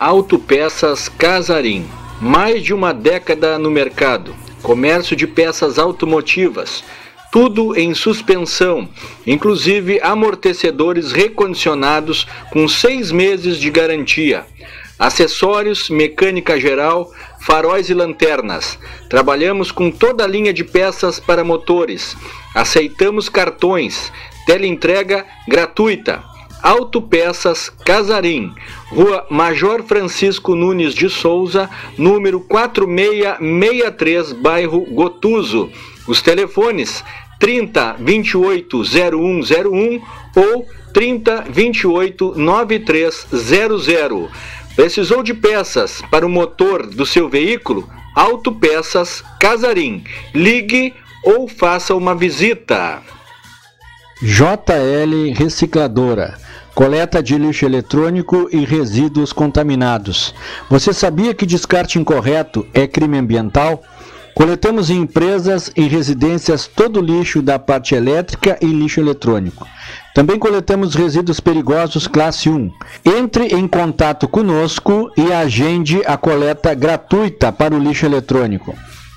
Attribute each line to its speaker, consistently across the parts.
Speaker 1: Autopeças Casarim. Mais de uma década no mercado. Comércio de peças automotivas. Tudo em suspensão, inclusive amortecedores recondicionados com seis meses de garantia acessórios, mecânica geral, faróis e lanternas. Trabalhamos com toda a linha de peças para motores. Aceitamos cartões. Teleentrega gratuita. Autopeças Casarim, Rua Major Francisco Nunes de Souza, número 4663, bairro Gotuso. Os telefones 30 28 0101 ou 30 28 9300. Precisou de peças para o motor do seu veículo? Autopeças Casarim. Ligue ou faça uma visita. JL Recicladora coleta de lixo eletrônico e resíduos contaminados. Você sabia que descarte incorreto é crime ambiental? Coletamos em empresas e residências todo o lixo da parte elétrica e lixo eletrônico. Também coletamos resíduos perigosos classe 1. Entre em contato conosco e agende a coleta gratuita para o lixo eletrônico.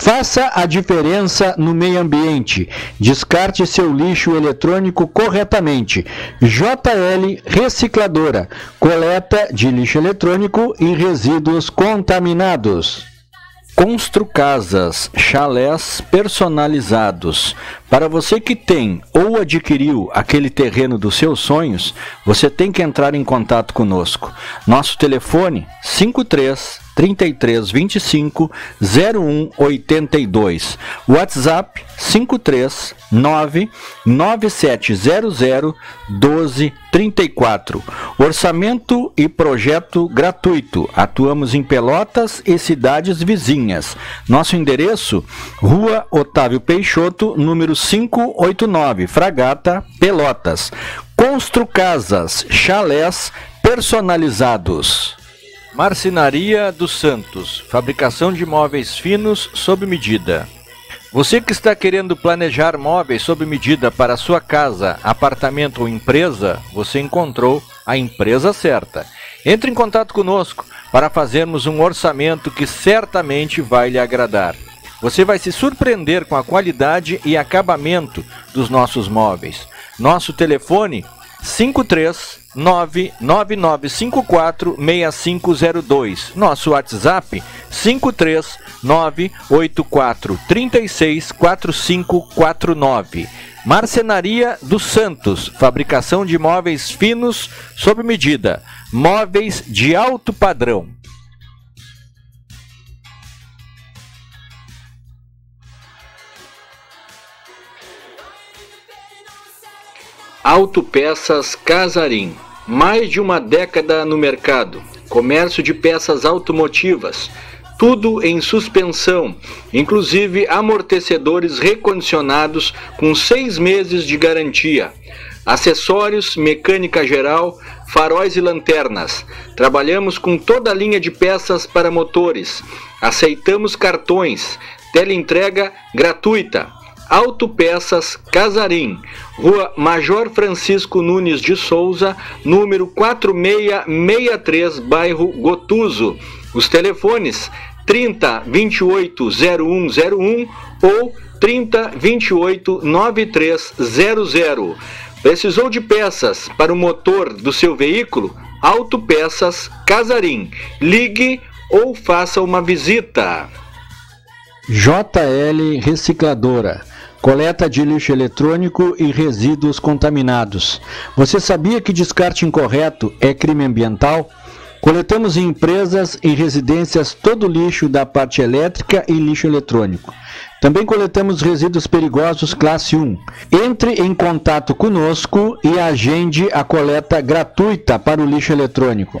Speaker 1: Faça a diferença no meio ambiente. Descarte seu lixo eletrônico corretamente. JL Recicladora. Coleta de lixo eletrônico e resíduos contaminados. Constru casas, chalés personalizados. Para você que tem ou adquiriu aquele terreno dos seus sonhos, você tem que entrar em contato conosco. Nosso telefone 53 3325 0182. WhatsApp 539 9700 1234. Orçamento e projeto gratuito. Atuamos em Pelotas e cidades vizinhas. Nosso endereço: Rua Otávio Peixoto, número 589, Fragata, Pelotas. Constru Casas, chalés personalizados. Marcenaria dos Santos, fabricação de móveis finos sob medida. Você que está querendo planejar móveis sob medida para sua casa, apartamento ou empresa, você encontrou a empresa certa. Entre em contato conosco para fazermos um orçamento que certamente vai lhe agradar. Você vai se surpreender com a qualidade e acabamento dos nossos móveis. Nosso telefone 53 999546502. Nosso WhatsApp 53984364549. Marcenaria dos Santos, fabricação de móveis finos sob medida, móveis de alto padrão. Autopeças Casarim mais de uma década no mercado, comércio de peças automotivas, tudo em suspensão, inclusive amortecedores recondicionados com seis meses de garantia, acessórios, mecânica geral, faróis e lanternas. Trabalhamos com toda a linha de peças para motores. Aceitamos cartões, teleentrega gratuita. Autopeças Casarim Rua Major Francisco Nunes de Souza, número 4663, bairro Gotuso. Os telefones 30 28 0101 ou 30 28 9300. Precisou de peças para o motor do seu veículo? Autopeças Casarim. Ligue ou faça uma visita. JL Recicladora coleta de lixo eletrônico e resíduos contaminados. Você sabia que descarte incorreto é crime ambiental? Coletamos em empresas e residências todo o lixo da parte elétrica e lixo eletrônico. Também coletamos resíduos perigosos classe 1. Entre em contato conosco e agende a coleta gratuita para o lixo eletrônico.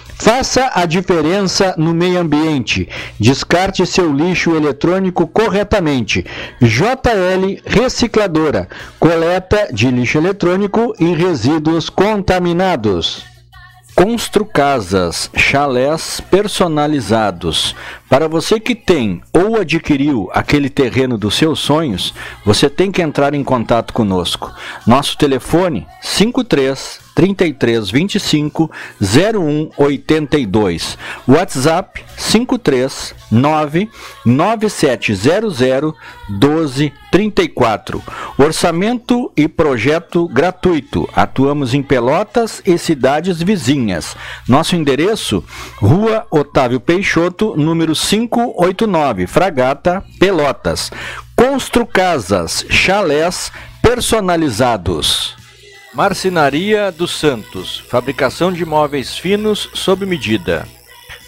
Speaker 1: Faça a diferença no meio ambiente. Descarte seu lixo eletrônico corretamente. JL Recicladora. Coleta de lixo eletrônico e resíduos contaminados. Constru casas, chalés personalizados. Para você que tem ou adquiriu aquele terreno dos seus sonhos, você tem que entrar em contato conosco. Nosso telefone 53 3325 0182. WhatsApp 539 9700 1234. Orçamento e projeto gratuito. Atuamos em Pelotas e cidades vizinhas. Nosso endereço: Rua Otávio Peixoto, número 589, Fragata, Pelotas. Constru Casas, chalés personalizados. Marcenaria dos Santos, fabricação de móveis finos sob medida.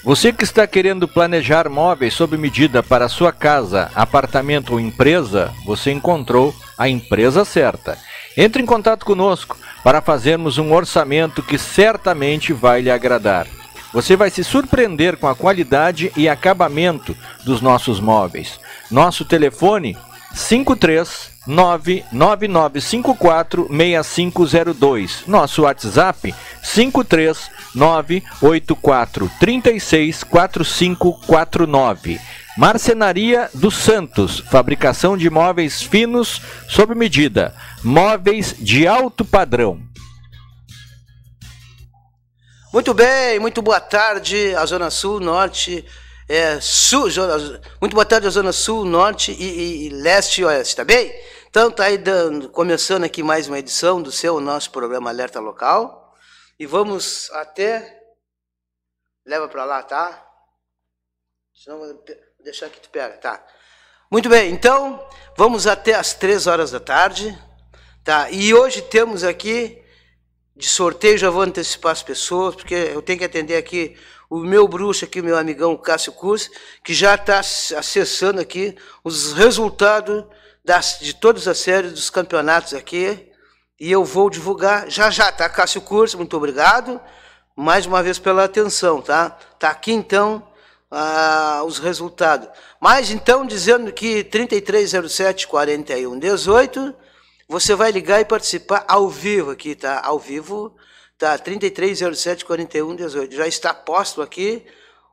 Speaker 1: Você que está querendo planejar móveis sob medida para sua casa, apartamento ou empresa, você encontrou a empresa certa. Entre em contato conosco para fazermos um orçamento que certamente vai lhe agradar. Você vai se surpreender com a qualidade e acabamento dos nossos móveis. Nosso telefone 53 999546502. Nosso WhatsApp 53984364549. Marcenaria dos Santos, fabricação de móveis finos sob medida, móveis de alto padrão.
Speaker 2: Muito bem, muito boa tarde, a Zona Sul, Norte, é, sul, zona, muito boa tarde zona sul, norte e, e, e leste e oeste, tá bem? Então tá aí dando, começando aqui mais uma edição do seu nosso programa Alerta Local e vamos até leva para lá, tá? Senão vou deixar que tu pega, tá? Muito bem, então vamos até as três horas da tarde, tá? E hoje temos aqui de sorteio, já vou antecipar as pessoas, porque eu tenho que atender aqui o meu bruxo aqui, meu amigão Cássio Cruz, que já está acessando aqui os resultados das, de todas as séries dos campeonatos aqui. E eu vou divulgar já já, tá? Cássio Cruz, muito obrigado mais uma vez pela atenção, tá? Tá aqui então ah, os resultados. Mas então, dizendo que 3307 4118, você vai ligar e participar ao vivo aqui, tá? Ao vivo Tá, 33074118. Já está posto aqui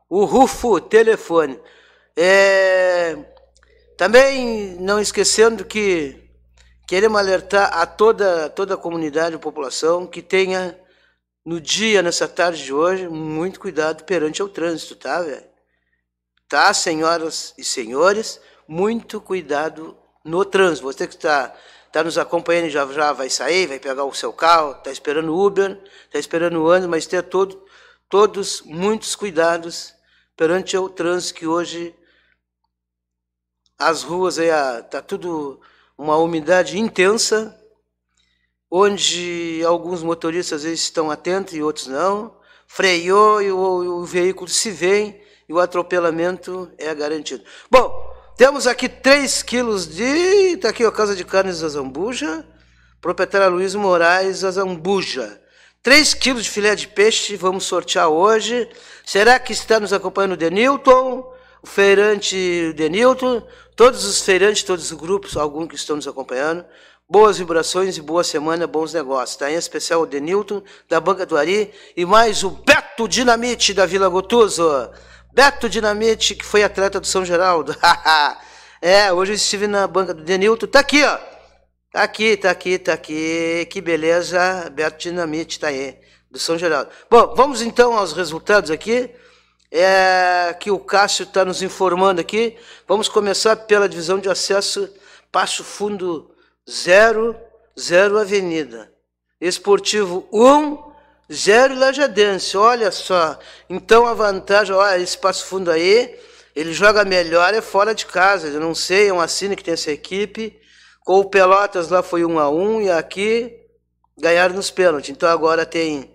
Speaker 2: o Rufo telefone. É, também não esquecendo que queremos alertar a toda, toda a comunidade, a população, que tenha no dia, nessa tarde de hoje, muito cuidado perante o trânsito, tá, velho? Tá, senhoras e senhores, muito cuidado no trânsito. Você que está está nos acompanhando, já, já vai sair, vai pegar o seu carro, está esperando o Uber, está esperando o ônibus, mas ter todo, todos muitos cuidados perante o trânsito que hoje as ruas aí tá tudo uma umidade intensa, onde alguns motoristas às vezes estão atentos e outros não. Freou e o, o veículo se vê e o atropelamento é garantido. Bom, temos aqui 3 quilos de. Está aqui a casa de carnes Azambuja. Proprietária Luiz Moraes Azambuja. 3 quilos de filé de peixe, vamos sortear hoje. Será que está nos acompanhando o Denilton? O feirante Denilton? Todos os feirantes, todos os grupos, alguns que estão nos acompanhando. Boas vibrações e boa semana, bons negócios. Tá? Em especial o Denilton, da Banca do Ari, e mais o Beto Dinamite, da Vila Gotuso. Beto Dinamite, que foi atleta do São Geraldo. é, hoje eu estive na banca do Denilton. Tá aqui, ó. Tá aqui, tá aqui, tá aqui. Que beleza. Beto Dinamite tá aí, do São Geraldo. Bom, vamos então aos resultados aqui. É, que o Cássio está nos informando aqui. Vamos começar pela divisão de acesso Passo Fundo 0, 0 Avenida. Esportivo 1, um, Zero Lajadense, olha só. Então a vantagem, olha, esse passo fundo aí, ele joga melhor é fora de casa. Eu não sei, é um assino que tem essa equipe. Com o Pelotas lá foi um a um, e aqui ganharam nos pênaltis. Então agora tem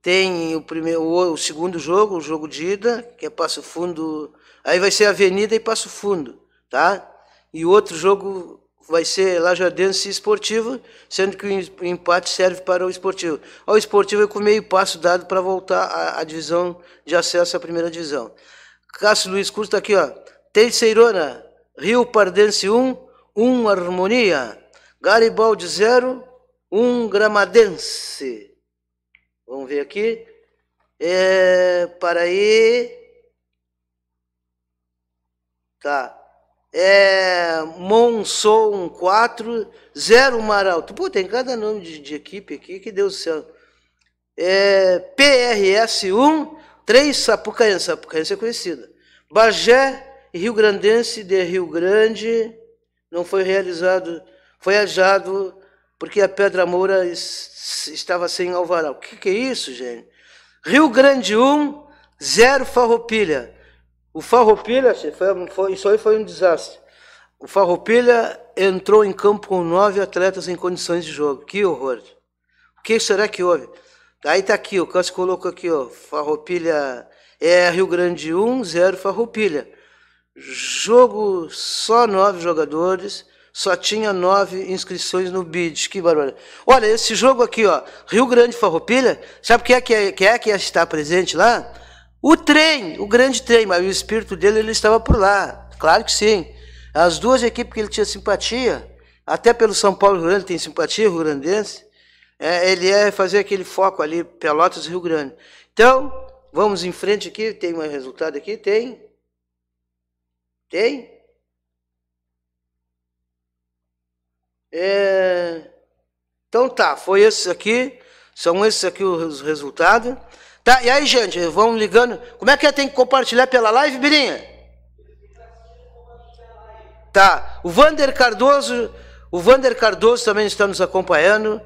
Speaker 2: tem o primeiro o segundo jogo, o jogo de ida, que é Passo Fundo. Aí vai ser Avenida e Passo Fundo, tá? E outro jogo vai ser Lajadense Esportiva, sendo que o empate serve para o Esportivo. Ao Esportivo é com meio passo dado para voltar à, à, divisão de acesso à primeira divisão. Cássio Luiz Curso está aqui, ó. Terceirona, Rio Pardense 1, 1 Harmonia. Garibaldi 0, 1 Gramadense. Vamos ver aqui. É, Paraí. Tá é, Monson 4, Zero Maralto. Pô, tem cada nome de, de equipe aqui, que Deus do céu. É, PRS 1, 3 Sapucaense, Sapucaense é conhecida. Bagé e Rio Grandense de Rio Grande não foi realizado, foi achado porque a Pedra Moura es, estava sem alvará. O que, que é isso, gente? Rio Grande 1, Zero Farroupilha. O Farroupilha, foi, foi, isso aí foi um desastre. O Farroupilha entrou em campo com nove atletas em condições de jogo. Que horror. O que será que houve? Aí tá aqui, o Cássio colocou aqui, ó, Farroupilha é Rio Grande 1, 0 Farroupilha. Jogo só nove jogadores, só tinha nove inscrições no BID. Que barulho. Olha, esse jogo aqui, ó, Rio Grande Farroupilha, sabe quem é que, é, quem é que está presente lá? O trem, o grande trem, mas o espírito dele ele estava por lá, claro que sim. As duas equipes que ele tinha simpatia, até pelo São Paulo Rio Grande tem simpatia, Rio Grandense, é, ele é fazer aquele foco ali, Pelotas Rio Grande. Então, vamos em frente aqui, tem um resultado aqui, tem. Tem? É... Então tá, foi esses aqui, são esses aqui os resultados. Tá? E aí, gente, vamos ligando. Como é que tem que compartilhar pela live, Birinha? Tá. O Vander Cardoso, o Vander Cardoso também está nos acompanhando.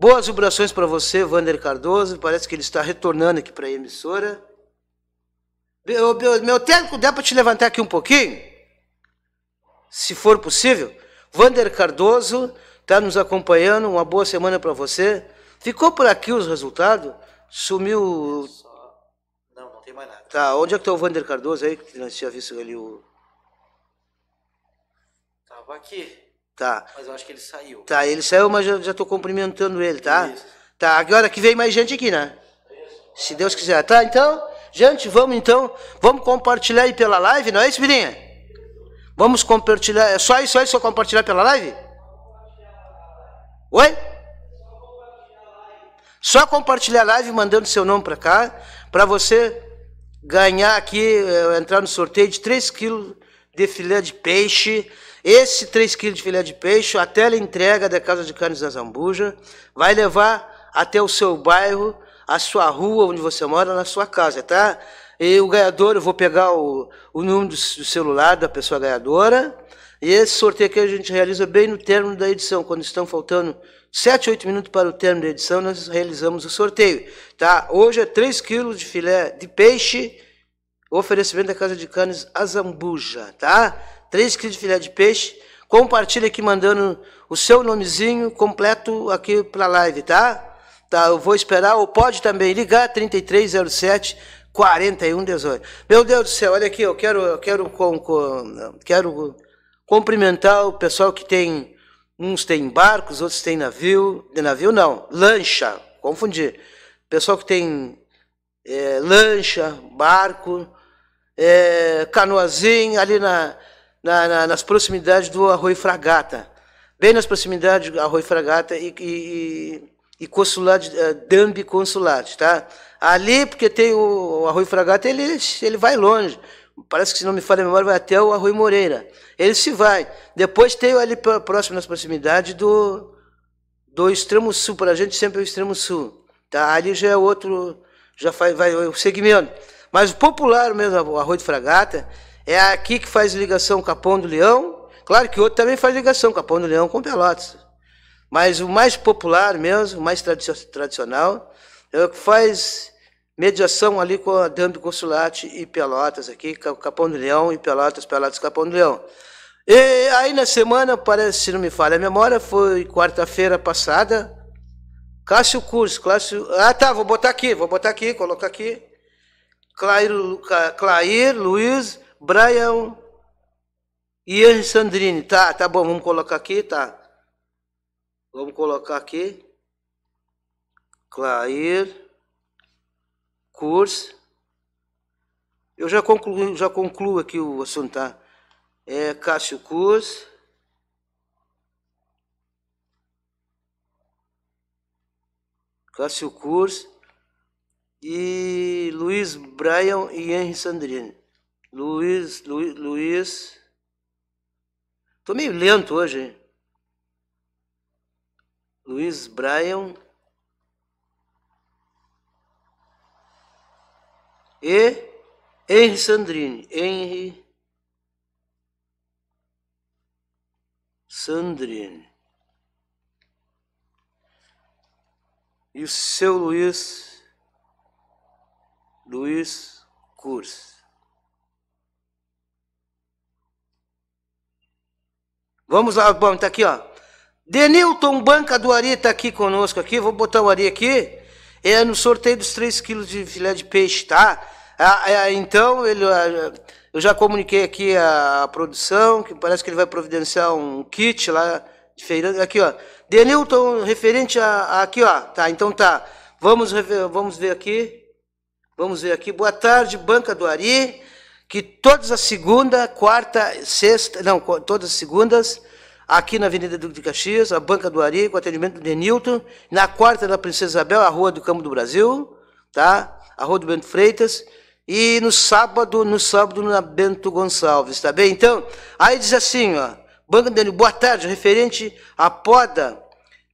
Speaker 2: Boas vibrações para você, Vander Cardoso. Parece que ele está retornando aqui para a emissora. Meu, meu, meu técnico, dá para te levantar aqui um pouquinho? Se for possível. Vander Cardoso está nos acompanhando. Uma boa semana para você. Ficou por aqui os resultados Sumiu. Só... Não, não tem mais nada. Tá, onde é que tá o Vander Cardoso aí? Que nós tinha visto ali o. Tava aqui. Tá. Mas eu acho que ele saiu. Tá, ele saiu, mas já, já tô cumprimentando ele, tá? Isso. Tá, agora que vem mais gente aqui, né? Isso. Se Deus quiser. Tá, então, gente, vamos então, vamos compartilhar aí pela live, não é isso, Vamos compartilhar, é só isso aí, só compartilhar pela live? Oi? Só compartilhar a live mandando seu nome para cá, para você ganhar aqui, eh, entrar no sorteio de 3 quilos de filé de peixe. Esse 3 quilos de filé de peixe, a tela entrega da Casa de Carnes da Zambuja, vai levar até o seu bairro, a sua rua onde você mora, na sua casa, tá? E o ganhador, eu vou pegar o, o número do celular da pessoa ganhadora, e esse sorteio que a gente realiza bem no término da edição, quando estão faltando 7, 8 minutos para o término da edição, nós realizamos o sorteio. Tá? Hoje é 3 quilos de filé de peixe, oferecimento da Casa de canes Azambuja. Tá? 3 quilos de filé de peixe. Compartilha aqui mandando o seu nomezinho completo aqui para a live, tá? tá? Eu vou esperar, ou pode também ligar 3307 4118. Meu Deus do céu, olha aqui, eu quero, eu quero, com, com, quero cumprimentar o pessoal que tem, uns tem barcos, outros tem navio, de navio não, lancha, confundi. Pessoal que tem é, lancha, barco, é, canoazinho, ali na, na, na, nas proximidades do Arroio Fragata. Bem nas proximidades do Arroio Fragata e, e, e consulado, é, Dambi consulado tá? Ali, porque tem o, o Arroio Fragata, ele, ele vai longe parece que se não me falha a memória, vai até o Arrui Moreira. Ele se vai. Depois tem ali próximo, nas proximidades do, do extremo sul, para a gente sempre é o extremo sul. Tá? Ali já é outro, já faz, vai o segmento. Mas o popular mesmo, o Arroio de Fragata, é aqui que faz ligação Capão do Leão. Claro que outro também faz ligação Capão do Leão com Pelotas. Mas o mais popular mesmo, o mais tradicional, é o que faz mediação ali com a Dando Consulate e Pelotas aqui, Capão do Leão e Pelotas, Pelotas, Capão do Leão. E aí na semana, parece, se não me falha a memória, foi quarta-feira passada, Cássio Curso, Cássio... Ah, tá, vou botar aqui, vou botar aqui, colocar aqui. Clair, Clair Luiz, Brian e Henri Tá, tá bom, vamos colocar aqui, tá. Vamos colocar aqui. Clair cores. Eu já concluo, já concluo aqui o assunto, tá? É Cássio Cores. Cássio Cores e Luiz Bryan e Henry Sandrine. Luiz, Luiz, Luiz. Tô meio lento hoje. Hein? Luiz Bryan e Henri Sandrini. Henri Sandrini. E o seu Luiz, Luiz Curso. Vamos lá, bom, tá aqui, ó. Denilton Banca do Ari tá aqui conosco aqui. Vou botar o Ari aqui é no sorteio dos 3 quilos de filé de peixe, tá? Ah, é, então, ele, ah, eu já comuniquei aqui a produção, que parece que ele vai providenciar um kit lá de feira. Aqui, ó. Denilton, referente a, a, aqui, ó. Tá, então tá. Vamos, vamos ver aqui. Vamos ver aqui. Boa tarde, Banca do Ari. Que todas as segunda, quarta, sexta, não, todas as segundas, aqui na Avenida Duque de Caxias, a Banca do Ari, com atendimento do Denilton, na quarta da Princesa Isabel, a Rua do Campo do Brasil, tá? A Rua do Bento Freitas, e no sábado, no sábado, na Bento Gonçalves, tá bem? Então, aí diz assim, ó, Banca do Denilton, boa tarde, referente à poda,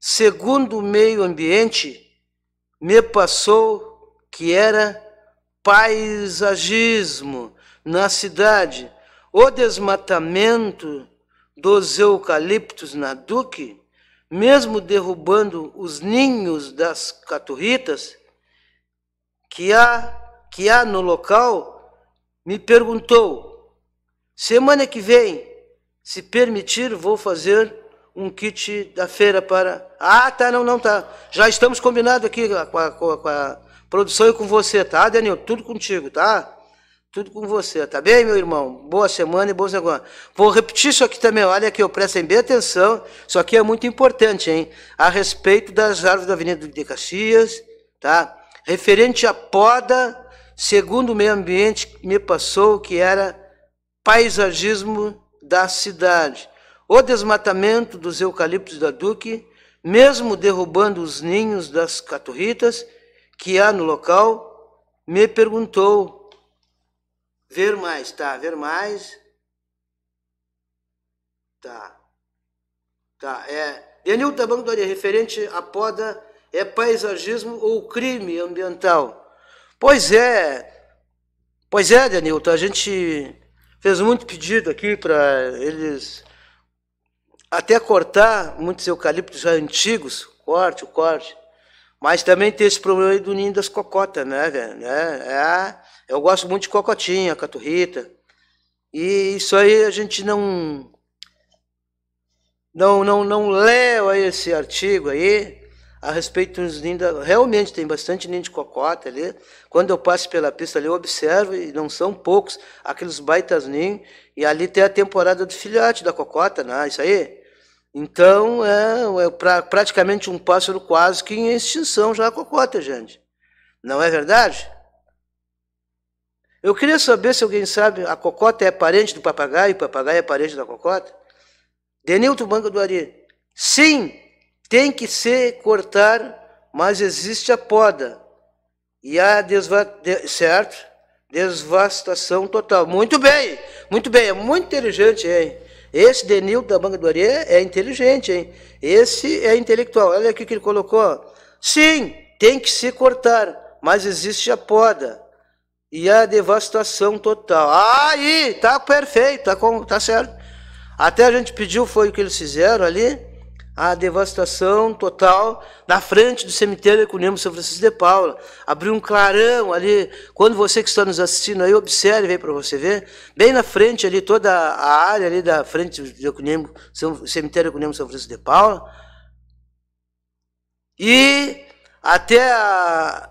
Speaker 2: segundo o meio ambiente, me passou que era paisagismo na cidade. O desmatamento dos eucaliptos na Duque, mesmo derrubando os ninhos das caturritas que há, que há no local, me perguntou: semana que vem, se permitir, vou fazer um kit da feira para. Ah, tá, não, não, tá. Já estamos combinados aqui com a, com a, com a produção e com você, tá, Daniel? Tudo contigo, tá? Tudo com você, tá bem, meu irmão? Boa semana e bons negócios. Vou repetir isso aqui também, olha aqui, eu prestem bem atenção. Isso aqui é muito importante, hein? A respeito das árvores da Avenida de Caxias, tá? Referente à poda, segundo o meio ambiente me passou, que era paisagismo da cidade. O desmatamento dos eucaliptos da Duque, mesmo derrubando os ninhos das caturritas que há no local, me perguntou Ver mais, tá. Ver mais. Tá. Tá. É. Denilton tá Bandoria, referente à poda é paisagismo ou crime ambiental? Pois é. Pois é, Denilton, tá, a gente fez muito pedido aqui para eles até cortar muitos eucaliptos já antigos, corte, corte, mas também tem esse problema aí do ninho das cocotas, né, velho? Né? É, eu gosto muito de cocotinha, caturrita. E isso aí a gente não não não não leva esse artigo aí a respeito dos ninhos. Realmente tem bastante ninho de cocota ali. Quando eu passo pela pista ali, eu observo, e não são poucos, aqueles baitas ninhos. E ali tem a temporada do filhote da cocota, né? Isso aí. Então é, é pra, praticamente um pássaro quase que em extinção já a cocota, gente. Não é verdade? Eu queria saber se alguém sabe, a cocota é parente do papagaio, o papagaio é parente da cocota? Denilto Banco do Ari. Sim, tem que se cortar, mas existe a poda. E a desva... De... certo? total. Muito bem, muito bem, é muito inteligente, hein? Esse Denilto da Banca do Ari é inteligente, hein? Esse é intelectual. Olha aqui o que ele colocou. Sim, tem que se cortar, mas existe a poda e a devastação total. Aí, tá perfeito, tá, com, tá certo. Até a gente pediu, foi o que eles fizeram ali, a devastação total na frente do cemitério Econômico São Francisco de Paula. Abriu um clarão ali, quando você que está nos assistindo aí, observe aí para você ver, bem na frente ali, toda a área ali da frente do Econômico, São, cemitério Econômico São Francisco de Paula. E até a,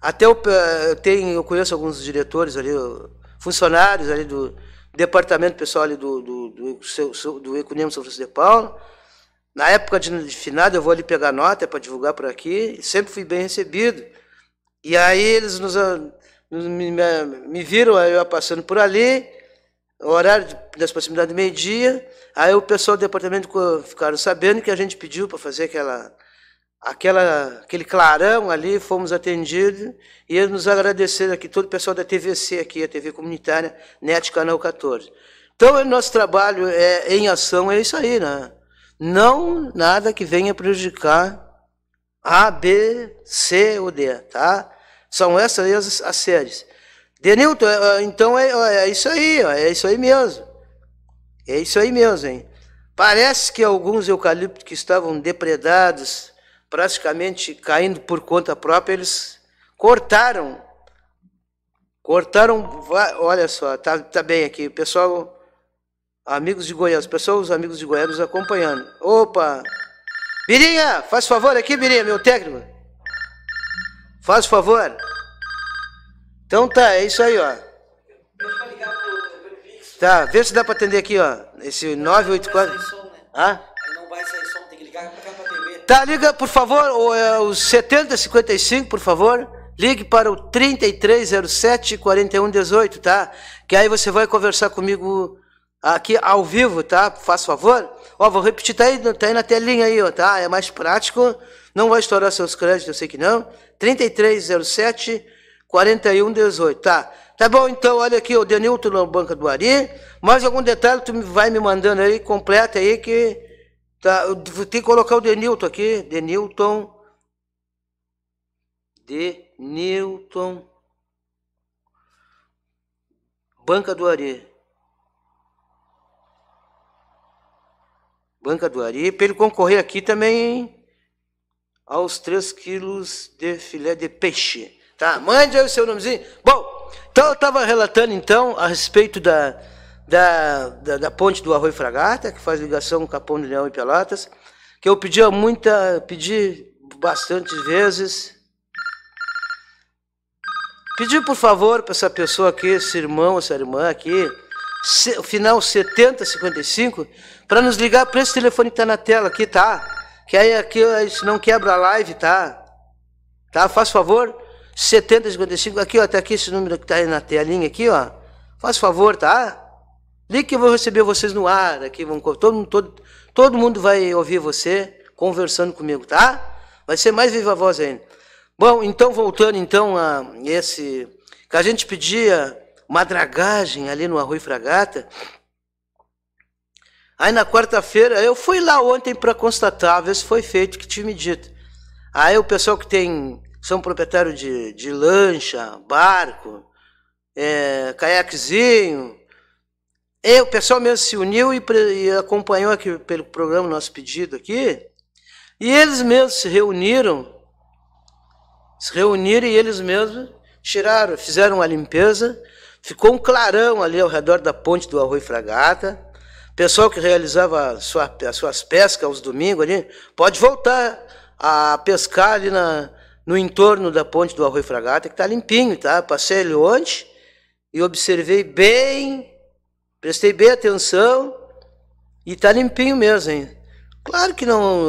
Speaker 2: até eu, eh, tem, eu conheço alguns diretores ali, funcionários ali do departamento pessoal ali do, do, do, do Econômico São Francisco de Paulo. Na época de, de finado, eu vou ali pegar nota para divulgar por aqui, sempre fui bem recebido. E aí eles nos, ah, nos me, me, viram, eu passando por ali, horário das proximidades do meio-dia. Aí o pessoal do departamento ficaram sabendo que a gente pediu para fazer aquela aquela, aquele clarão ali, fomos atendidos, e eles nos agradeceram aqui, todo o pessoal da TVC aqui, a TV Comunitária, NET Canal 14. Então, o nosso trabalho é, é, em ação é isso aí, né? Não nada que venha prejudicar A, B, C ou D, tá? São essas aí as, as séries. Denilton, é, é, então é, é isso aí, é isso aí mesmo. É isso aí mesmo, hein? Parece que alguns eucaliptos que estavam depredados praticamente caindo por conta própria, eles cortaram. Cortaram, olha só, tá, tá bem aqui, pessoal, amigos de Goiás, os amigos de Goiás nos acompanhando. Opa! Birinha, faz favor aqui, Birinha, meu técnico. Faz favor. Então tá, é isso aí, ó. Tá, vê se dá para atender aqui, ó. Esse 984. Ah? Tá, liga, por favor, o, é, o 7055, por favor. Ligue para o 3307 4118, tá? Que aí você vai conversar comigo aqui ao vivo, tá? Faz favor. Ó, vou repetir, tá aí, tá aí na telinha aí, ó, tá? É mais prático. Não vai estourar seus créditos, eu sei que não. 3307 4118, tá? Tá bom, então, olha aqui, o Denilton na Banca do Ari. Mais algum detalhe, tu vai me mandando aí, completa aí que Tá, tem que colocar o Denilton aqui. Denilton. Denilton. Banca do Ari. Banca do Ari. Para ele concorrer aqui também aos 3 quilos de filé de peixe. Tá? Mande aí o seu nomezinho. Bom, então eu estava relatando então a respeito da da, da, da ponte do Arroio Fragata, que faz ligação com Capão do Leão e Pelotas, que eu pedi muita, pedi bastante vezes. Pedi, por favor, para essa pessoa aqui, esse irmão, essa irmã aqui, se, final 7055, para nos ligar para esse telefone que está na tela aqui, tá? Que aí aqui isso não quebra a live, tá? Tá? Faz favor. 7055, aqui, ó, até tá aqui esse número que está aí na telinha aqui, ó. Faz favor, tá? Ligue que eu vou receber vocês no ar aqui. Vão, todo, todo, todo mundo vai ouvir você conversando comigo, tá? Vai ser mais viva voz ainda. Bom, então voltando então a esse que a gente pedia uma dragagem ali no Arrui Fragata. Aí na quarta-feira eu fui lá ontem para constatar ver se foi feito o que tinha me dito. Aí o pessoal que tem são proprietário de, de lancha, barco, é, caiaquezinho, o pessoal mesmo se uniu e, e acompanhou aqui pelo programa nosso pedido aqui. E eles mesmos se reuniram, se reuniram e eles mesmos tiraram, fizeram a limpeza. Ficou um clarão ali ao redor da ponte do Arroio Fragata. Pessoal que realizava sua, as suas pescas aos domingos ali, pode voltar a pescar ali na, no entorno da ponte do Arroio Fragata, que está limpinho, tá? Passei ali ontem e observei bem Prestei bem atenção e tá limpinho mesmo, hein? Claro que não.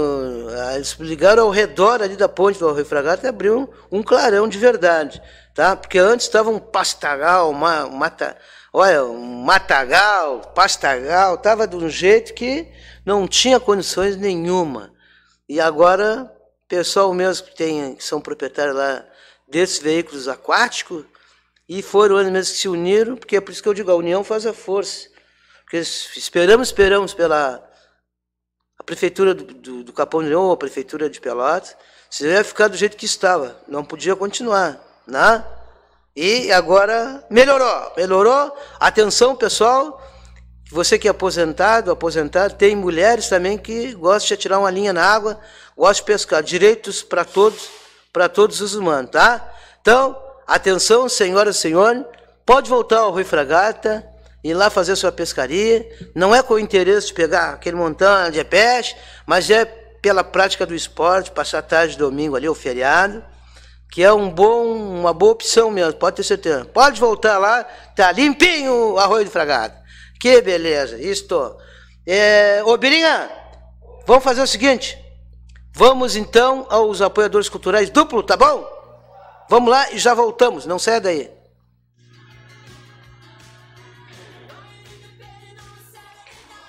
Speaker 2: Ah, eles ligaram ao redor ali da ponte do refragado e abriu um, um, clarão de verdade, tá? Porque antes estava um pastagal, uma, um mata, olha, um matagal, pastagal, tava de um jeito que não tinha condições nenhuma. E agora, pessoal mesmo que tem, que são proprietários lá desses veículos aquáticos, e foram eles mesmos que se uniram, porque é por isso que eu digo, a união faz a força. Porque esperamos, esperamos pela a prefeitura do, do, do Capão Leão, a prefeitura de Pelotas, se ia ficar do jeito que estava, não podia continuar, né? E agora melhorou, melhorou. Atenção, pessoal, você que é aposentado, aposentado, tem mulheres também que gostam de atirar uma linha na água, gostam de pescar. Direitos para todos, para todos os humanos, tá? Então, Atenção, senhoras e senhores, pode voltar ao Rui Fragata, ir lá fazer sua pescaria. Não é com o interesse de pegar aquele montão de peixe, mas é pela prática do esporte, passar tarde de domingo ali, o feriado, que é um bom, uma boa opção mesmo, pode ter certeza. Pode voltar lá, tá limpinho o arroio fragata. Que beleza, isto. É, ô, Birinha, vamos fazer o seguinte. Vamos então aos apoiadores culturais duplo, tá bom? Vamos lá e já voltamos, não saia daí.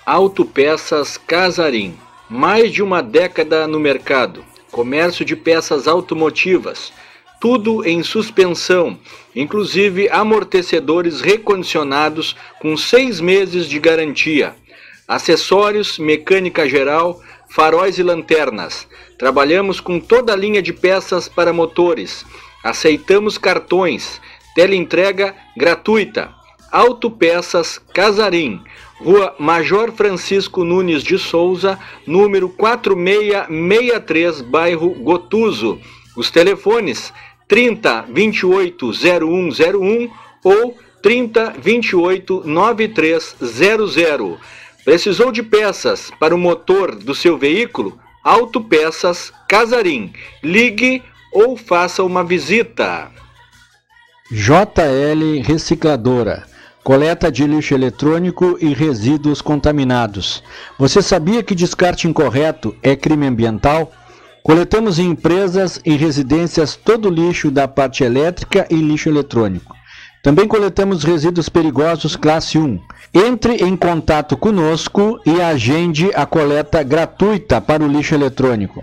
Speaker 1: Autopeças Casarim. Mais de uma década no mercado. Comércio de peças automotivas. Tudo em suspensão, inclusive amortecedores recondicionados com seis meses de garantia. Acessórios, mecânica geral, faróis e lanternas. Trabalhamos com toda a linha de peças para motores Aceitamos cartões, teleentrega gratuita. Autopeças Casarim, Rua Major Francisco Nunes de Souza, número 4663, bairro Gotuso. Os telefones 30 28 0101 ou 30 28 9300. Precisou de peças para o motor do seu veículo? Autopeças Casarim. Ligue ou faça uma visita. JL Recicladora coleta de lixo eletrônico e resíduos contaminados. Você sabia que descarte incorreto é crime ambiental? Coletamos em empresas e residências todo o lixo da parte elétrica e lixo eletrônico. Também coletamos resíduos perigosos classe 1. Entre em contato conosco e agende a coleta gratuita para o lixo eletrônico.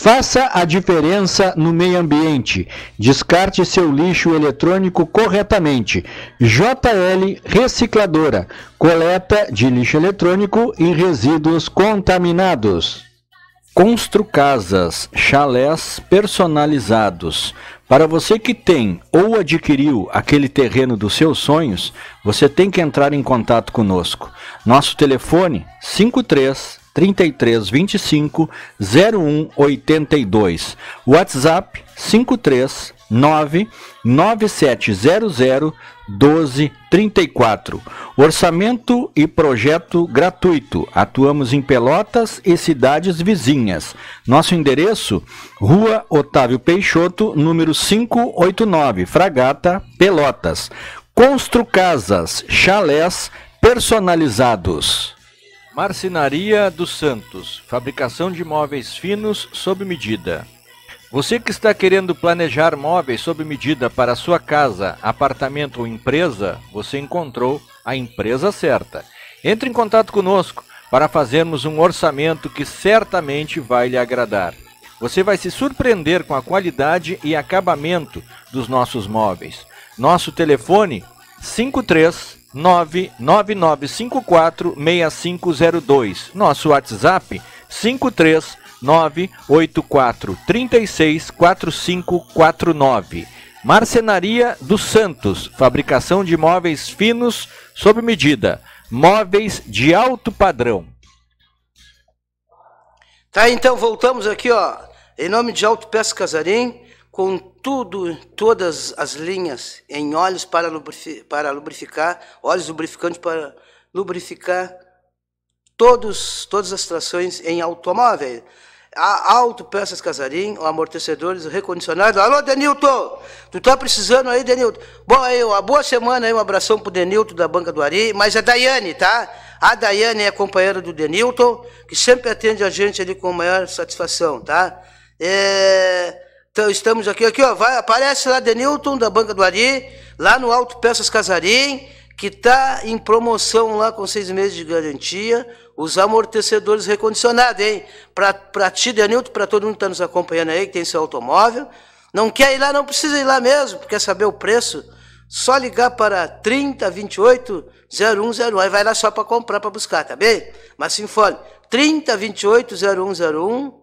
Speaker 1: Faça a diferença no meio ambiente. Descarte seu lixo eletrônico corretamente. JL Recicladora. Coleta de lixo eletrônico e resíduos contaminados. Constru casas, chalés personalizados. Para você que tem ou adquiriu aquele terreno dos seus sonhos, você tem que entrar em contato conosco. Nosso telefone 53 3325 0182. WhatsApp 539 9700 1234. Orçamento e projeto gratuito. Atuamos em Pelotas e cidades vizinhas. Nosso endereço: Rua Otávio Peixoto, número 589, Fragata, Pelotas. Constru Casas, chalés personalizados. Marcenaria dos Santos, fabricação de móveis finos sob medida. Você que está querendo planejar móveis sob medida para sua casa, apartamento ou empresa, você encontrou a empresa certa. Entre em contato conosco para fazermos um orçamento que certamente vai lhe agradar. Você vai se surpreender com a qualidade e acabamento dos nossos móveis. Nosso telefone 53 999546502. Nosso WhatsApp 53984364549. Marcenaria dos Santos, fabricação de móveis finos sob medida, móveis de alto padrão.
Speaker 2: Tá, então voltamos aqui, ó. Em nome de Alto Peças Casarim, com tudo, todas as linhas em óleos para, lubrificar, para lubrificar óleos lubrificantes para lubrificar todos, todas as trações em automóvel. Auto, peças casarim, amortecedores, recondicionado. Alô, Denilton! Tu tá precisando aí, Denilton? Bom, aí, uma boa semana aí, um abração pro Denilton da Banca do Ari, mas a é Daiane, tá? A Daiane é a companheira do Denilton, que sempre atende a gente ali com maior satisfação, tá? É... Então, estamos aqui, aqui, ó, vai, aparece lá Denilton, da Banca do Ari, lá no Alto Peças Casarim, que está em promoção lá com seis meses de garantia, os amortecedores recondicionados, hein? Para ti, Denilton, para todo mundo que está nos acompanhando aí, que tem seu automóvel. Não quer ir lá, não precisa ir lá mesmo, quer saber o preço? Só ligar para 30 28 0101. Aí vai lá só para comprar, para buscar, tá bem? Mas se informe. 30 28 0101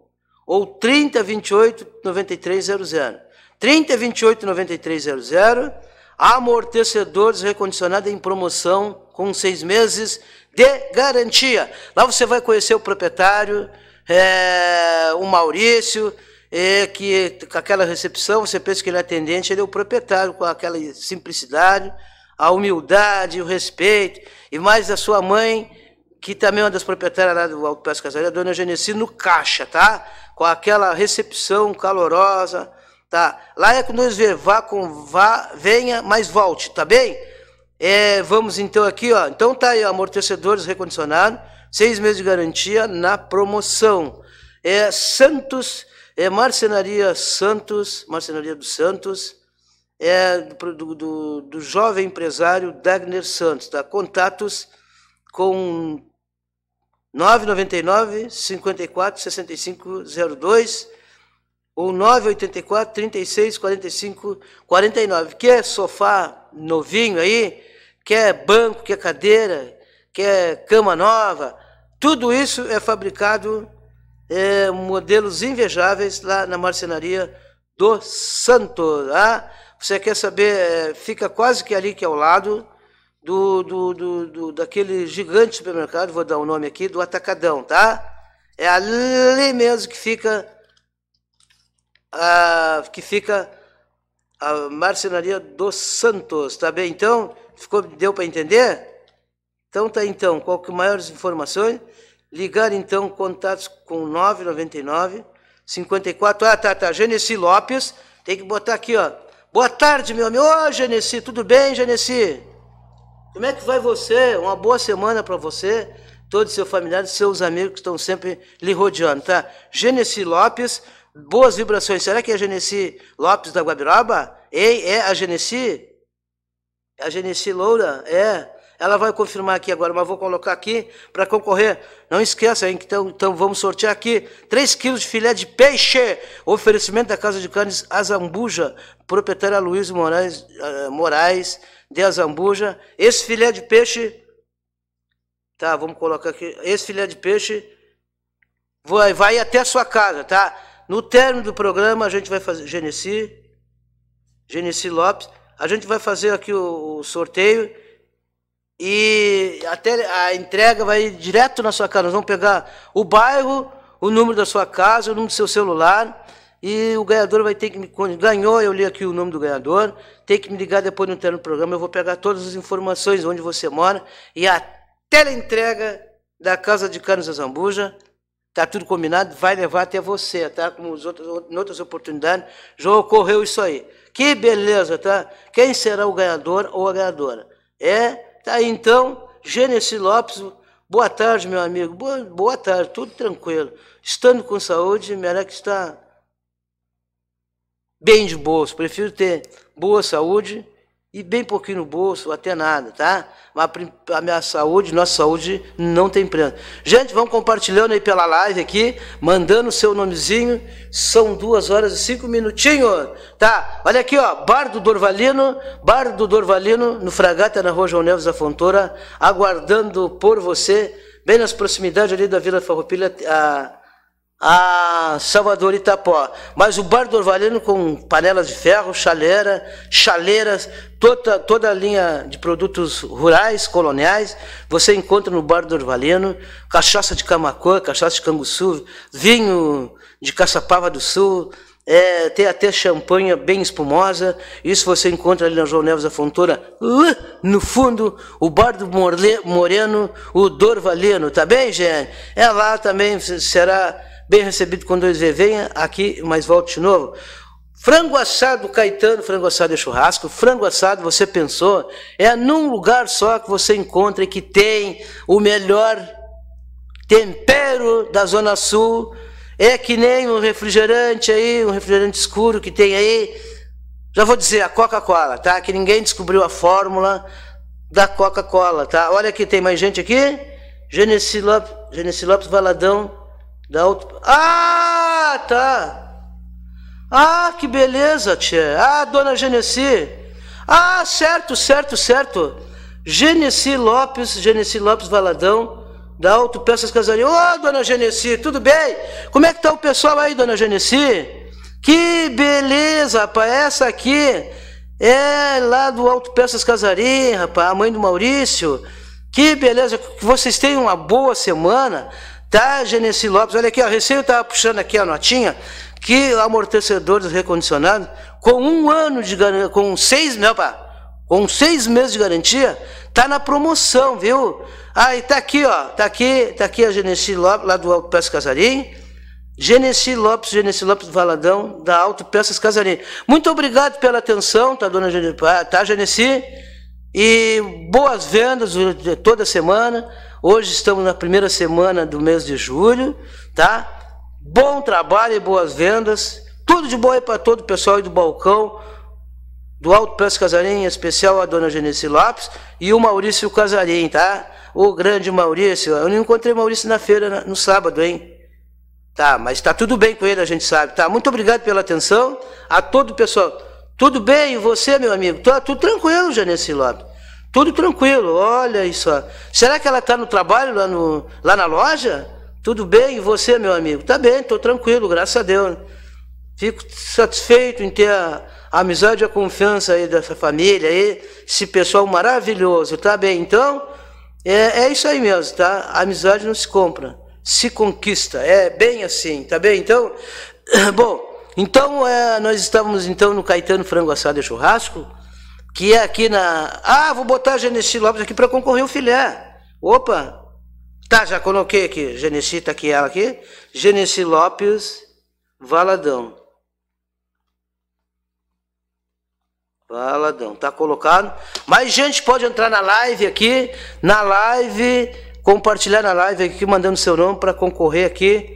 Speaker 2: ou 3028 9300. 3028 9300, amortecedores recondicionados em promoção com seis meses de garantia. Lá você vai conhecer o proprietário, é, o Maurício, é, que com aquela recepção você pensa que ele é atendente, ele é o proprietário com aquela simplicidade, a humildade, o respeito, e mais a sua mãe, que também é uma das proprietárias lá do Alto Pés a dona Genesi, no caixa, tá? com aquela recepção calorosa, tá? Lá é que nós ver, vá com vá, venha, mas volte, tá bem? É, vamos então aqui, ó. Então tá aí, ó, amortecedores recondicionados, seis meses de garantia na promoção. É Santos, é Marcenaria Santos, Marcenaria dos Santos, é do, do, do jovem empresário Dagner Santos, tá? Contatos com 999 54 6502 ou 984 36 45 49. Quer sofá novinho aí? Quer banco, quer cadeira, quer cama nova? Tudo isso é fabricado é, modelos invejáveis lá na marcenaria do Santo. Ah, você quer saber? É, fica quase que ali que é ao lado do, do, do, do, daquele gigante supermercado, vou dar o um nome aqui, do Atacadão, tá? É ali mesmo que fica a, que fica a marcenaria dos Santos, tá bem? Então, ficou, deu para entender? Então tá então, qual que é maiores informações? Ligar então contatos com 999 54. Ah, tá, tá, Genesi Lopes, tem que botar aqui, ó. Boa tarde, meu amigo. Ô, Genesi, tudo bem, Genesi? Como é que vai você? Uma boa semana para você, todos seus familiares, seus amigos que estão sempre lhe rodeando, tá? Genesi Lopes, boas vibrações. Será que é a Genesi Lopes da Guabiraba? Ei, é a Genesi? É a Genesi Loura? É. Ela vai confirmar aqui agora, mas vou colocar aqui para concorrer. Não esqueça, hein? Então, então vamos sortear aqui 3 quilos de filé de peixe. Oferecimento da Casa de Carnes Azambuja, proprietária Luiz Moraes, uh, Moraes de Azambuja. Esse filé de peixe. Tá, vamos colocar aqui. Esse filé de peixe vai, vai até a sua casa, tá? No término do programa, a gente vai fazer. Genesi. Genesi Lopes. A gente vai fazer aqui o, o sorteio e até a entrega vai direto na sua casa. Nós vamos pegar o bairro, o número da sua casa, o número do seu celular e o ganhador vai ter que me ganhou, eu li aqui o nome do ganhador, tem que me ligar depois no interno do programa, eu vou pegar todas as informações onde você mora e a teleentrega da Casa de Canos da Zambuja, tá tudo combinado, vai levar até você, tá? Como os outros, em outras oportunidades, já ocorreu isso aí. Que beleza, tá? Quem será o ganhador ou a ganhadora? É Tá aí então, Gênesis Lopes, boa tarde, meu amigo. Boa, boa tarde, tudo tranquilo. Estando com saúde, que está bem de boas. Prefiro ter boa saúde e bem pouquinho no bolso, até nada, tá? Mas a minha saúde, nossa saúde não tem preço. Gente, vamos compartilhando aí pela live aqui, mandando o seu nomezinho. São duas horas e cinco minutinhos, tá? Olha aqui, ó, Bar do Dorvalino, Bar do Dorvalino, no Fragata, na Rua João Neves da Fontoura, aguardando por você, bem nas proximidades ali da Vila Farroupilha, a a Salvador Itapó. Mas o Bar do Orvalino com panelas de ferro, chaleira, chaleiras, Toda, toda a linha de produtos rurais, coloniais, você encontra no Bar do Orvalino, cachaça de Camacuã, cachaça de Canguçu, vinho de Caçapava do Sul, é, tem até champanha bem espumosa, isso você encontra ali na João Neves da Fontoura, uh, no fundo, o Bar do Morle, Moreno, o Dorvalino, tá bem, gente? É lá também, será bem recebido quando eles venha aqui, mas volte de novo. Frango assado Caetano, frango assado é churrasco. Frango assado, você pensou, é num lugar só que você encontra e que tem o melhor tempero da Zona Sul. É que nem um refrigerante aí, um refrigerante escuro que tem aí. Já vou dizer, a Coca-Cola, tá? Que ninguém descobriu a fórmula da Coca-Cola, tá? Olha aqui, tem mais gente aqui. Genesi Lopes, Genesi Lopes Valadão. Da Alto... Ah, tá! Ah, que beleza, tia. Ah, dona Genesi. Ah, certo, certo, certo. Genesi Lopes, Genesi Lopes Valadão, da Peças Casaria. Ô, oh, dona Genesi, tudo bem? Como é que tá o pessoal aí, dona Genesi? Que beleza, rapaz. Essa aqui é lá do Peças Casaria, rapaz, a mãe do Maurício. Que beleza, que vocês tenham uma boa semana, tá, Genesi Lopes? Olha aqui, ó, receio eu tava puxando aqui a notinha, que amortecedores recondicionados, com um ano de com seis, não, né, pá, com seis meses de garantia, tá na promoção, viu? Ah, e tá aqui, ó, tá aqui, tá aqui a Genesi Lopes, lá do Alto Peças Casarim, Genesi Lopes, Genesi Lopes Valadão, da Alto Peças Casarim. Muito obrigado pela atenção, tá, dona Genesi, ah, tá, Genesi? E boas vendas eh, toda semana. Hoje estamos na primeira semana do mês de julho, tá? Bom trabalho e boas vendas. Tudo de bom aí para todo o pessoal aí do balcão, do Alto Preço Casarim, em especial a dona Genice Lopes e o Maurício Casarim, tá? O grande Maurício. Eu não encontrei Maurício na feira no sábado, hein? Tá, mas está tudo bem com ele, a gente sabe, tá? Muito obrigado pela atenção a todo o pessoal. Tudo bem, e você, meu amigo? Tá tudo tranquilo, Janice Lopes. Tudo tranquilo, olha isso. Será que ela está no trabalho lá, no, lá na loja? Tudo bem? E você, meu amigo? Tá bem, estou tranquilo, graças a Deus. Fico satisfeito em ter a, a amizade e a confiança aí dessa família aí, esse pessoal maravilhoso, tá bem? Então, é, é isso aí mesmo, tá? A amizade não se compra, se conquista. É bem assim, tá bem? Então, bom, então é, nós estávamos então no Caetano Frango Assado e Churrasco, que é aqui na. Ah, vou botar a Genesti Lopes aqui para concorrer o filé. Opa, Tá, já coloquei aqui. Genesi tá aqui, ela aqui. Genesi Lopes Valadão. Valadão, tá colocado. Mais gente pode entrar na live aqui, na live, compartilhar na live aqui, mandando seu nome para concorrer aqui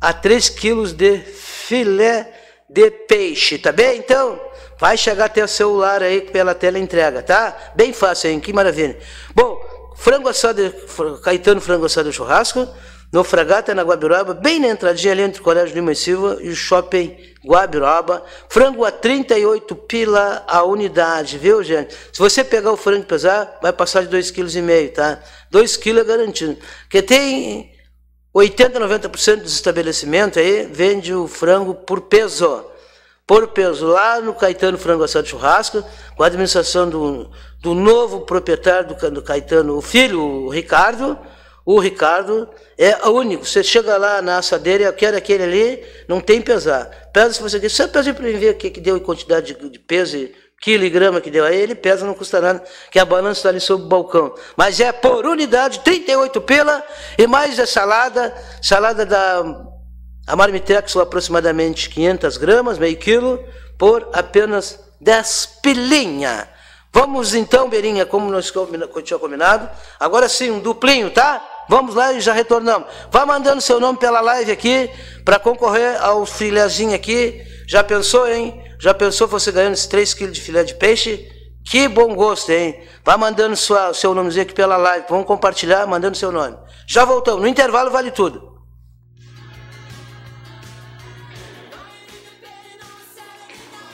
Speaker 2: a 3 quilos de filé de peixe, tá bem? Então, vai chegar até o celular aí pela tela entrega, tá? Bem fácil, hein? Que maravilha. Bom, frango assado, Caetano Frango Assado Churrasco, no Fragata, na Guabiroba, bem na entradinha ali entre o Colégio Lima e Silva e o Shopping Guabiroba. Frango a 38 pila a unidade, viu, gente? Se você pegar o frango e pesar, vai passar de 2,5 kg, tá? 2 kg é garantido. Porque tem 80, 90% dos estabelecimentos aí vende o frango por peso por peso lá no Caetano Frango Assado Churrasco, com a administração do, do novo proprietário do, do Caetano, o filho, o Ricardo. O Ricardo é único. Você chega lá na assadeira, eu quero aquele ali, não tem pesar. Pesa se você quiser. Só pesa para ver o que, que deu em quantidade de, de peso e quilo que deu a ele, pesa, não custa nada, que a balança está ali sobre o balcão. Mas é por unidade, 38 pela, e mais a é salada, salada da a Marmitex aproximadamente 500 gramas, meio quilo, por apenas 10 pilinha. Vamos então, Beirinha, como nós tinha combinado. Agora sim, um duplinho, tá? Vamos lá e já retornamos. Vai mandando seu nome pela live aqui para concorrer ao filézinho aqui. Já pensou, hein? Já pensou você ganhando esses 3 quilos de filé de peixe? Que bom gosto, hein? Vai mandando sua, seu nomezinho aqui pela live. Vamos compartilhar, mandando seu nome. Já voltamos. No intervalo vale tudo.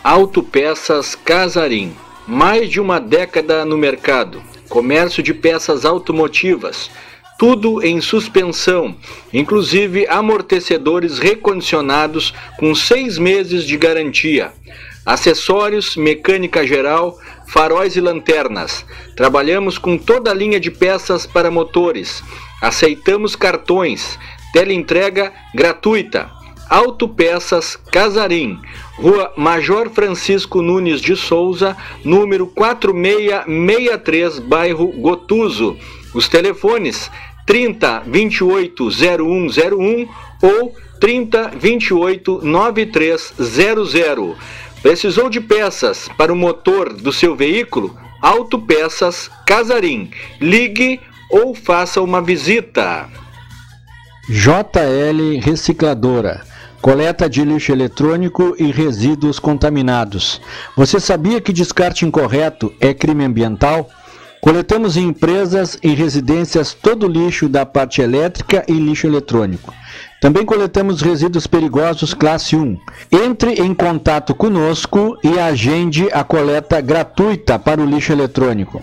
Speaker 1: Autopeças Casarim. Mais de uma década no mercado. Comércio de peças automotivas. Tudo em suspensão, inclusive amortecedores recondicionados com seis meses de garantia. Acessórios, mecânica geral, faróis e lanternas. Trabalhamos com toda a linha de peças para motores. Aceitamos cartões. Teleentrega gratuita. Autopeças Casarim. Rua Major Francisco Nunes de Souza, número 4663, bairro Gotuso. Os telefones 30 28 0101 ou 30 28 9300. Precisou de peças para o motor do seu veículo? Autopeças Casarim. Ligue ou faça uma visita. JL Recicladora coleta de lixo eletrônico e resíduos contaminados. Você sabia que descarte incorreto é crime ambiental? Coletamos em empresas e residências todo o lixo da parte elétrica e lixo eletrônico. Também coletamos resíduos perigosos classe 1. Entre em contato conosco e agende a coleta gratuita para o lixo eletrônico.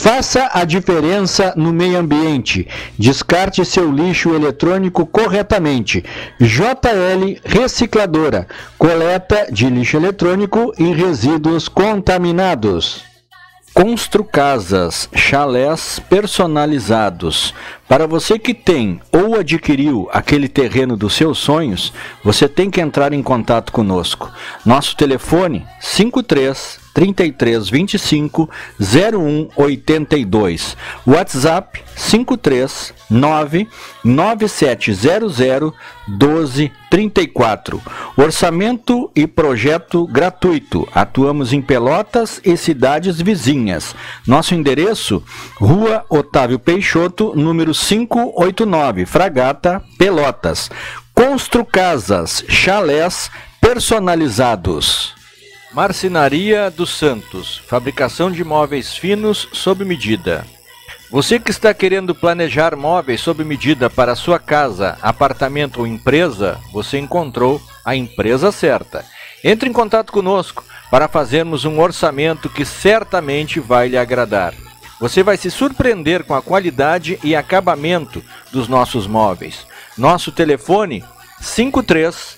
Speaker 1: Faça a diferença no meio ambiente. Descarte seu lixo eletrônico corretamente. JL Recicladora. Coleta de lixo eletrônico e resíduos contaminados. Constru casas, chalés personalizados. Para você que tem ou adquiriu aquele terreno dos seus sonhos, você tem que entrar em contato conosco. Nosso telefone 53 3325 0182. WhatsApp 539 9700 1234. Orçamento e projeto gratuito. Atuamos em Pelotas e cidades vizinhas. Nosso endereço: Rua Otávio Peixoto, número 589, Fragata, Pelotas. Constru Casas, chalés personalizados. Marcenaria dos Santos, fabricação de móveis finos sob medida. Você que está querendo planejar móveis sob medida para sua casa, apartamento ou empresa, você encontrou a empresa certa. Entre em contato conosco para fazermos um orçamento que certamente vai lhe agradar. Você vai se surpreender com a qualidade e acabamento dos nossos móveis. Nosso telefone 53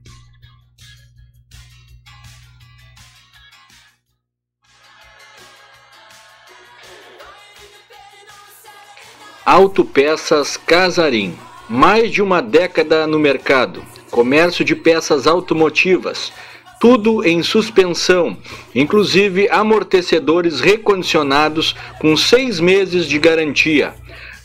Speaker 1: Autopeças Casarim. Mais de uma década no mercado. Comércio de peças automotivas. Tudo em suspensão, inclusive amortecedores recondicionados com seis meses de garantia.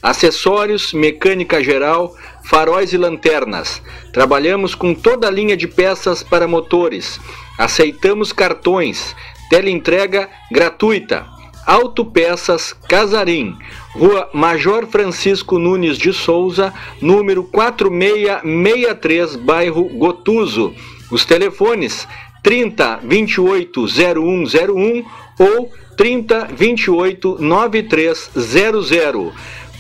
Speaker 1: Acessórios, mecânica geral, faróis e lanternas. Trabalhamos com toda a linha de peças para motores. Aceitamos cartões. Teleentrega gratuita. Autopeças Casarim, Rua Major Francisco Nunes de Souza, número 4663, bairro Gotuso. Os telefones 30 28 0101 ou 30 28 9300.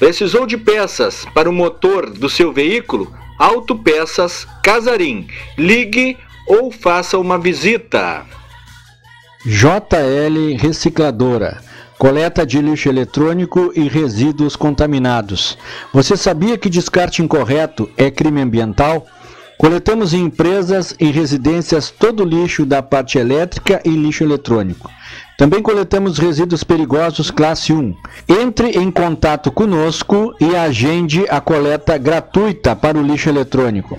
Speaker 1: Precisou de peças para o motor do seu veículo? Autopeças Casarim. Ligue ou faça uma visita. JL Recicladora coleta de lixo eletrônico e resíduos contaminados. Você sabia que descarte incorreto é crime ambiental? Coletamos em empresas e residências todo o lixo da parte elétrica e lixo eletrônico. Também coletamos resíduos perigosos classe 1. Entre em contato conosco e agende a coleta gratuita para o lixo eletrônico.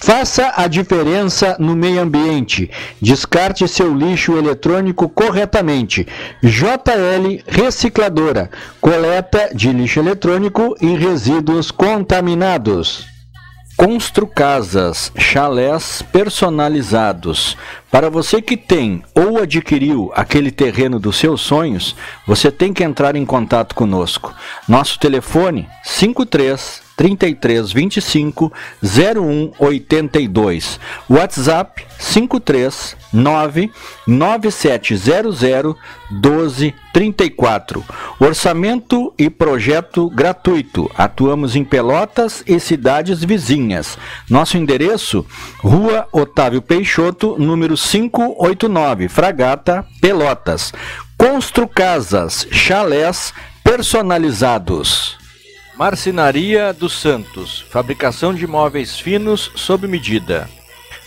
Speaker 1: Faça a diferença no meio ambiente. Descarte seu lixo eletrônico corretamente. JL Recicladora. Coleta de lixo eletrônico e resíduos contaminados. Constru casas, chalés personalizados. Para você que tem ou adquiriu aquele terreno dos seus sonhos, você tem que entrar em contato conosco. Nosso telefone 53 3325 0182. WhatsApp 539 9700 1234. Orçamento e projeto gratuito. Atuamos em Pelotas e cidades vizinhas. Nosso endereço: Rua Otávio Peixoto, número 589, Fragata, Pelotas. Constru Casas, chalés personalizados. Marcenaria dos Santos, fabricação de móveis finos sob medida.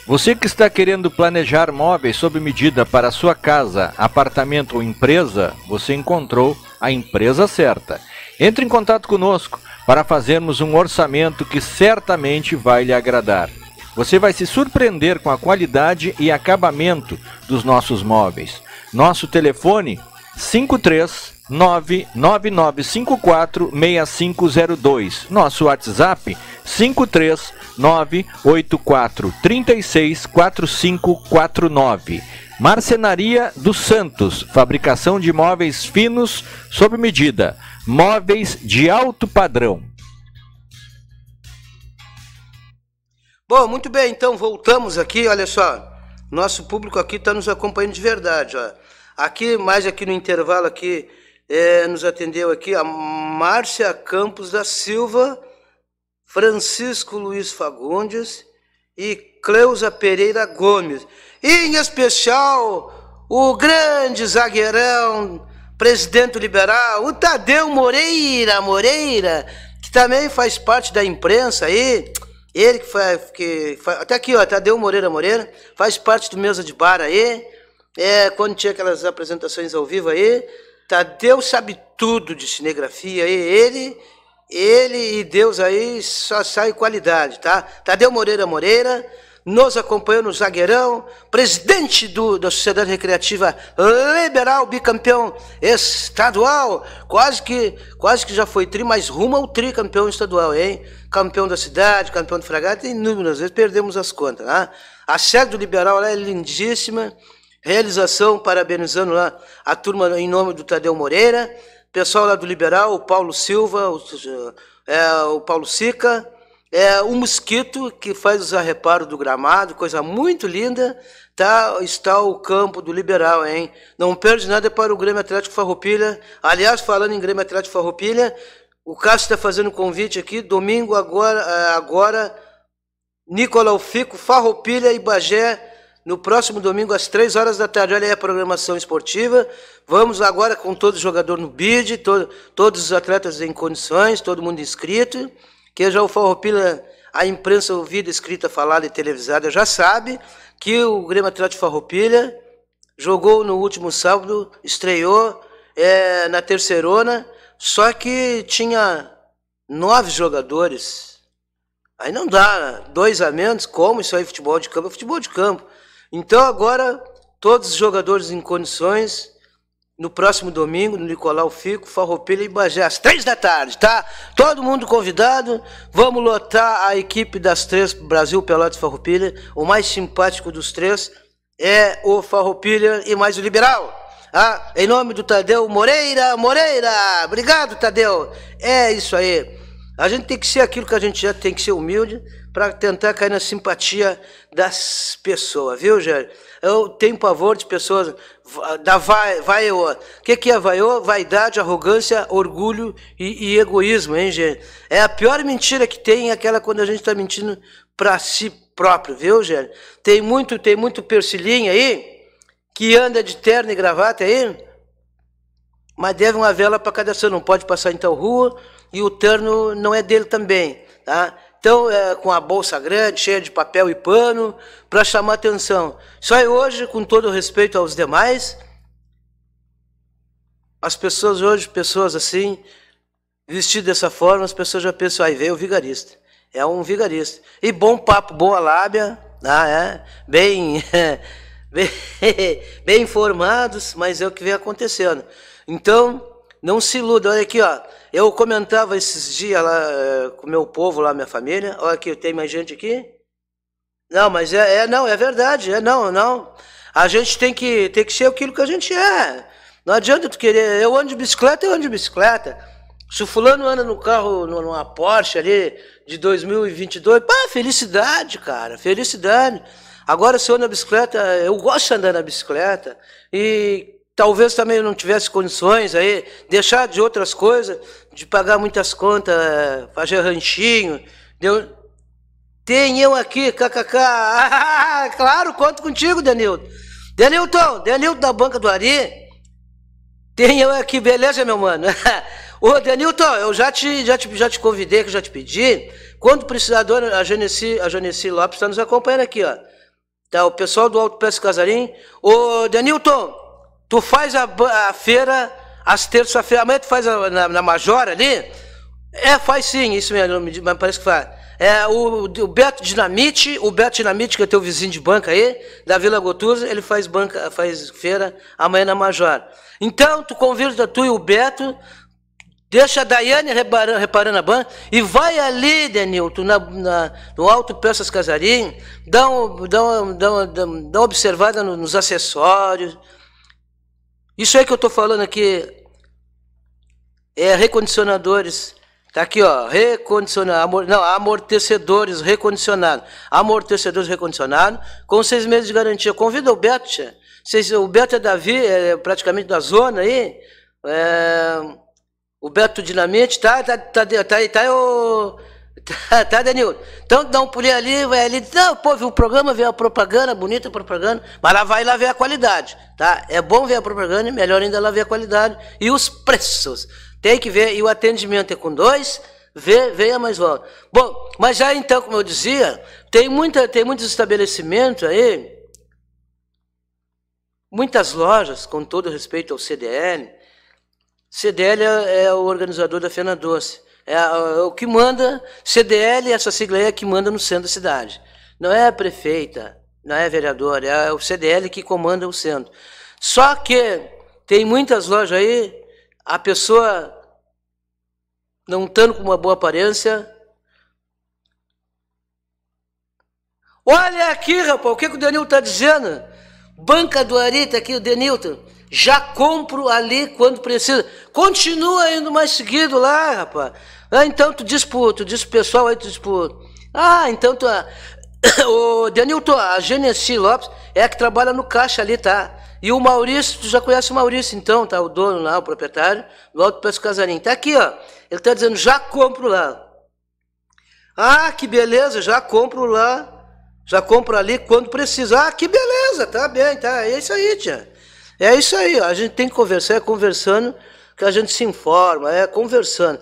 Speaker 1: Você que está querendo planejar móveis sob medida para sua casa, apartamento ou empresa, você encontrou a empresa certa. Entre em contato conosco para fazermos um orçamento que certamente vai lhe agradar. Você vai se surpreender com a qualidade e acabamento dos nossos móveis. Nosso telefone 53 999546502. Nosso WhatsApp 53984364549. Marcenaria dos Santos, fabricação de móveis finos sob medida, móveis de alto padrão.
Speaker 2: Bom, muito bem, então voltamos aqui, olha só. Nosso público aqui está nos acompanhando de verdade, ó. Aqui, mais aqui no intervalo aqui, é, nos atendeu aqui a Márcia Campos da Silva, Francisco Luiz Fagundes e Cleusa Pereira Gomes. E, em especial, o grande zagueirão, presidente liberal, o Tadeu Moreira Moreira, que também faz parte da imprensa aí. Ele que faz, que faz, até aqui, ó, Tadeu Moreira Moreira, faz parte do mesa de bar aí. É, quando tinha aquelas apresentações ao vivo aí, Tadeu tá, sabe tudo de cinegrafia, e ele, ele e Deus aí só sai qualidade, tá? Tadeu Moreira Moreira nos acompanhou no zagueirão, presidente do, da Sociedade Recreativa Liberal, bicampeão estadual, quase que quase que já foi tri, mas rumo ao tri campeão estadual, hein? Campeão da cidade, campeão do fragata, inúmeras vezes perdemos as contas, né? A sede do Liberal é lindíssima, Realização, parabenizando lá a turma em nome do Tadeu Moreira, pessoal lá do Liberal, o Paulo Silva, o, é, o Paulo Sica, é, o Mosquito, que faz os arreparos do gramado, coisa muito linda, tá, está o campo do Liberal, hein? Não perde nada para o Grêmio Atlético Farroupilha. Aliás, falando em Grêmio Atlético Farroupilha, o Cássio está fazendo um convite aqui, domingo agora, é, agora Nicolau Fico, Farroupilha e Bagé, no próximo domingo às 3 horas da tarde. Olha aí a programação esportiva. Vamos agora com todo jogador no bid, todo, todos os atletas em condições, todo mundo inscrito. Que já o Farroupilha, a imprensa ouvida, escrita, falada e televisada já sabe que o Grêmio Atlético Farroupilha jogou no último sábado, estreou é, na terceirona, só que tinha nove jogadores. Aí não dá, dois a menos, como isso aí futebol de campo? É futebol de campo. Então agora todos os jogadores em condições no próximo domingo, no Nicolau Fico, Farroupilha e Bagé, às três da tarde, tá? Todo mundo convidado. Vamos lotar a equipe das três, Brasil, Pelotas e Farroupilha. O mais simpático dos três é o Farroupilha e mais o Liberal. Ah, em nome do Tadeu Moreira, Moreira! Obrigado, Tadeu! É isso aí. A gente tem que ser aquilo que a gente já é, tem que ser humilde para tentar cair na simpatia das pessoas, viu, gente? Eu tenho pavor de pessoas da vai, O que, que é vaiô? Vaidade, arrogância, orgulho e, e egoísmo, hein, gente? É a pior mentira que tem, é aquela quando a gente está mentindo para si próprio, viu, gente? Tem muito, tem muito persilinha aí que anda de terno e gravata aí, mas deve uma vela para cada senhor, não pode passar em então, tal rua e o terno não é dele também, tá? Então, é, com a bolsa grande, cheia de papel e pano, para chamar atenção. Só hoje, com todo respeito aos demais, as pessoas hoje, pessoas assim, vestidas dessa forma, as pessoas já pensam, aí veio o vigarista. É um vigarista. E bom papo, boa lábia, ah, é, bem, bem, bem informados, mas é o que vem acontecendo. Então, não se iluda, olha aqui, ó. Eu comentava esses dias lá eh, com o meu povo, lá, minha família. Olha aqui, tem mais gente aqui. Não, mas é, é, não, é verdade, é não, não. A gente tem que, tem que ser aquilo que a gente é. Não adianta tu querer. Eu ando de bicicleta, eu ando de bicicleta. Se o fulano anda no carro, numa Porsche ali, de 2022, pá, felicidade, cara, felicidade. Agora, se eu ando na bicicleta, eu gosto de andar na bicicleta. E talvez também não tivesse condições aí, deixar de outras coisas, de pagar muitas contas, fazer ranchinho. Deu... Tem eu aqui, kkk. claro, conto contigo, Denilton. Denilton, Denilton da Banca do Ari. Tem eu aqui, beleza, meu mano? Ô, Denilton, eu já te, já, te, já te convidei, que já te pedi. Quando precisar, a Genesi, a Genesi Lopes está nos acompanhando aqui, ó. Tá, o pessoal do Alto Peço Casarim. Ô, Denilton, Tu faz a, a feira às terças-feiras. Amanhã tu faz a, na, na Major ali? É, faz sim, isso mesmo, mas parece que faz. É, o, o Beto Dinamite, o Beto Dinamite, que é teu vizinho de banca aí, da Vila Gotusa, ele faz banca, faz feira amanhã na Major. Então, tu convida tu e o Beto, deixa a Daiane reparando, reparando a banca e vai ali, Denilton, na, na, no Alto Peças Casarim, dá, um, dá, um, dá, um, dá, uma observada nos acessórios, isso aí que eu estou falando aqui é recondicionadores. Tá aqui, ó, recondicionado, amor, não, amortecedores recondicionado. Amortecedores recondicionado com seis meses de garantia. Convida o Beto, tia. Vocês, o Beto é Davi, é praticamente da zona aí. É, o Beto Dinamite, tá, tá, tá, tá, tá, tá, tá, Tá, tá, Danilo? Então dá um pulinho ali, vai ali. Não, pô, viu o programa, vê a propaganda, bonita a propaganda, mas lá vai lá ver a qualidade, tá? É bom ver a propaganda, melhor ainda lá ver a qualidade e os preços. Tem que ver, e o atendimento é com dois, vê, venha mais volta. Bom, mas já então, como eu dizia, tem, muita, tem muitos estabelecimentos aí, muitas lojas, com todo respeito ao CDL, CDL é, é o organizador da Fena Doce é, é, é, o que manda, CDL, essa é sigla aí é que manda no centro da cidade. Não é prefeita, não é vereador, é o CDL que comanda o centro. Só que tem muitas lojas aí, a pessoa não estando com uma boa aparência. Olha aqui, rapaz, o que, que o Denilton está dizendo? Banca do Ari, aqui o Denilton. Já compro ali quando precisa. Continua indo mais seguido lá, rapaz. Ah, então tu diz pro, tu diz pro pessoal aí, tu diz pro... Ah, então tu... o Denilton, a Genesi Lopes é a que trabalha no caixa ali, tá? E o Maurício, tu já conhece o Maurício então, tá? O dono lá, o proprietário do Alto Preço Casarim. Tá aqui, ó. Ele tá dizendo, já compro lá. Ah, que beleza, já compro lá. Já compro ali quando precisa. Ah, que beleza, tá bem, tá? É isso aí, tia. É isso aí, ó. A gente tem que conversar, é conversando que a gente se informa, é conversando.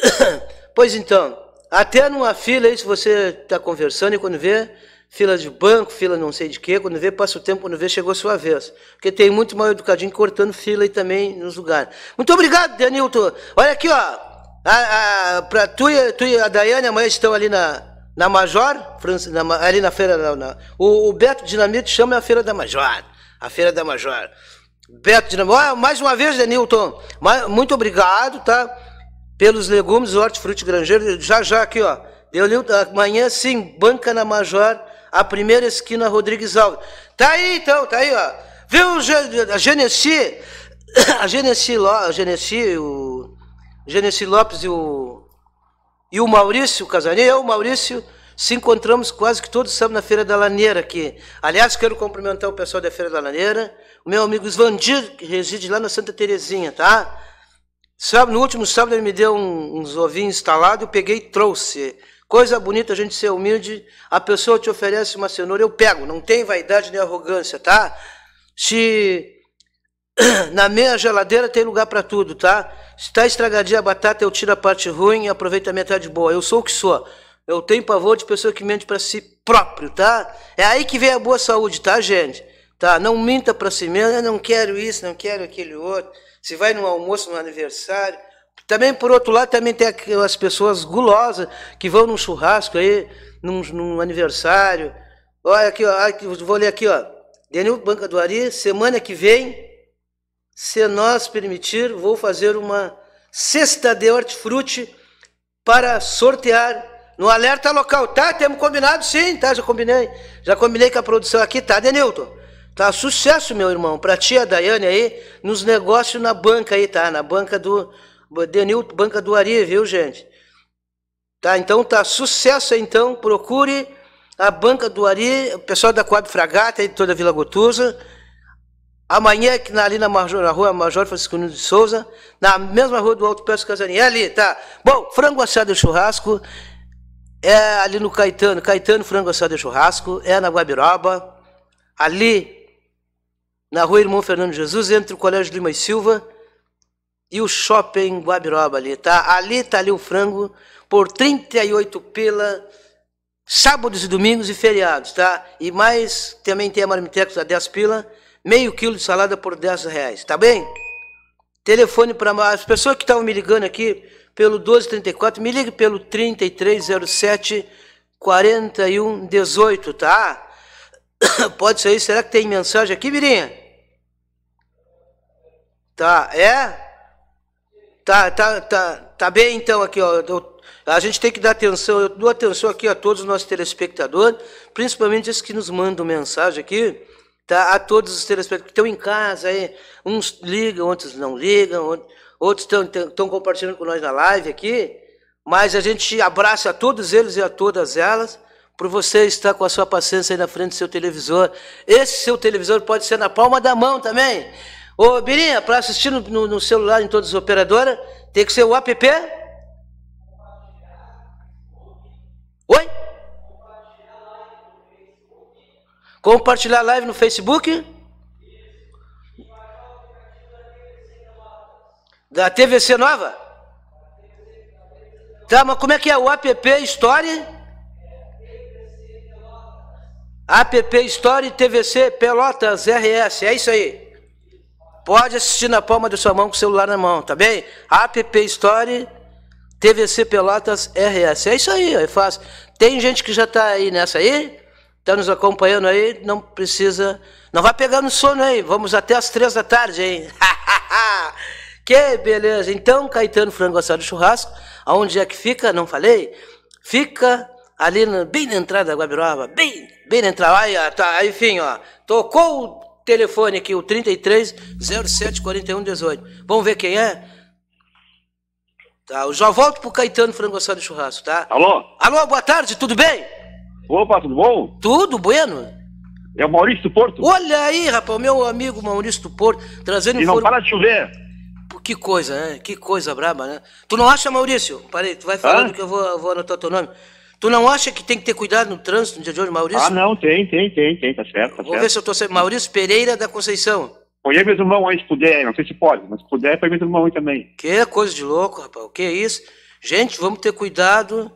Speaker 2: Pois então, até numa fila, isso você está conversando e quando vê, fila de banco, fila não sei de quê, quando vê, passa o tempo, quando vê, chegou a sua vez. Porque tem muito mal educadinho cortando fila e também nos lugares. Muito obrigado, Danilton. Olha aqui, ó. A, a, pra tu e, tu e a Daiane amanhã estão ali na, na Major, na, ali na feira. Na, na, o, o, Beto Dinamite chama a feira da Major. A feira da Major. Beto Dinamite. Ah, mais uma vez, Denilton mais, muito obrigado, tá? pelos legumes, hortifruti granjeiro, já já aqui, ó. Eu li amanhã, sim, banca na Major, a primeira esquina Rodrigues Alves. Tá aí então, tá aí, ó. Viu a Genesi, a Genesi, a Genesi, o Genesi Lopes e o e o Maurício Casanei, eu, o Maurício, se encontramos quase que todos sábado na Feira da Laneira aqui. Aliás, quero cumprimentar o pessoal da Feira da Laneira, o meu amigo Svandir, que reside lá na Santa Terezinha, tá? Sábado, no último sábado ele me deu um, uns ovinhos instalados, eu peguei e trouxe. Coisa bonita a gente ser humilde, a pessoa te oferece uma cenoura, eu pego, não tem vaidade nem arrogância, tá? Se na minha geladeira tem lugar para tudo, tá? Se está estragadinha a batata, eu tiro a parte ruim e aproveito a metade boa. Eu sou o que sou. Eu tenho pavor de pessoa que mente para si próprio, tá? É aí que vem a boa saúde, tá, gente? Tá? Não minta para si mesmo, eu não quero isso, não quero aquele outro se vai num almoço, num aniversário. Também, por outro lado, também tem aquelas pessoas gulosas que vão num churrasco aí, num, num aniversário. Olha aqui, vou ler aqui, ó. Denil Banca do Ari, semana que vem, se nós permitir, vou fazer uma cesta de hortifruti para sortear no alerta local. Tá, temos combinado sim, tá, já combinei. Já combinei com a produção aqui, tá, Denilton? Tá? Sucesso, meu irmão, pra tia Daiane aí, nos negócios na banca aí, tá? Na banca do Denil, banca do Ari, viu, gente? Tá, então tá sucesso então, procure a banca do Ari, o pessoal da Quadro Fragata aí de toda a Vila Gotusa. Amanhã aqui na, ali na, Major, na rua Major Francisco Nunes de Souza, na mesma rua do Alto Peço Casani. É ali, tá. Bom, frango assado e churrasco é ali no Caetano, Caetano frango assado e churrasco, é na Guabiroba. Ali na rua Irmão Fernando Jesus, entre o Colégio Lima e Silva e o Shopping Guabiroba ali, tá? Ali tá ali o frango por 38 pela sábados e domingos e feriados, tá? E mais, também tem a Marmitex a 10 pila, meio quilo de salada por 10 reais, tá bem? Telefone para as pessoas que estavam me ligando aqui pelo 1234, me ligue pelo 3307 4118, tá? Pode sair? Será que tem mensagem aqui, Mirinha? Tá, é? Tá, tá, tá, tá bem então aqui, ó. A gente tem que dar atenção, eu dou atenção aqui a todos os nossos telespectadores, principalmente esses que nos mandam mensagem aqui, tá? A todos os telespectadores que estão em casa aí, uns ligam, outros não ligam, outros estão compartilhando com nós na live aqui, mas a gente abraça a todos eles e a todas elas por você estar com a sua paciência aí na frente do seu televisor. Esse seu televisor pode ser na palma da mão também. Ô, Birinha, para assistir no, no, no, celular em todas as operadoras, tem que ser o app? Oi? Compartilhar live no Facebook? Da TVC Nova? Tá, mas como é que é o app Story? App Story TVC Pelotas RS, é isso aí. Pode assistir na palma da sua mão com o celular na mão, tá bem? App Store, TVC Pelotas RS. É isso aí, é fácil. Tem gente que já está aí nessa aí, tá nos acompanhando aí, não precisa. Não vai pegando sono aí, vamos até as três da tarde, hein? que beleza! Então, Caetano Frango Assado Churrasco, aonde é que fica? Não falei? Fica ali no, bem na entrada da Guabiroba, bem, bem na entrada. Aí, tá, enfim, ó, tocou telefone aqui, o 33 07 41 18. Vamos ver quem é? Tá, eu já volto pro Caetano Frango Assado Churrasco, tá? Alô? Alô, boa tarde, tudo bem? Opa, tudo bom? Tudo bueno. É o Maurício do Porto? Olha aí, rapaz, meu amigo Maurício do Porto, trazendo... E não inform... para de chover. Que coisa, né? Que coisa braba, né? Tu não acha, Maurício? Parei, tu vai falando Hã? que eu vou, vou anotar teu nome. Tu não acha que tem que ter cuidado no trânsito no dia de hoje, Maurício? Ah,
Speaker 1: não, tem, tem, tem, tem, tá certo, tá Vou certo. ver se
Speaker 2: eu tô certo. Maurício Pereira da Conceição.
Speaker 1: Põe mesmo irmão aí se puder, não sei se pode, mas se puder, põe mesmo irmão aí também.
Speaker 2: Que coisa de louco, rapaz, o que é isso? Gente, vamos ter cuidado.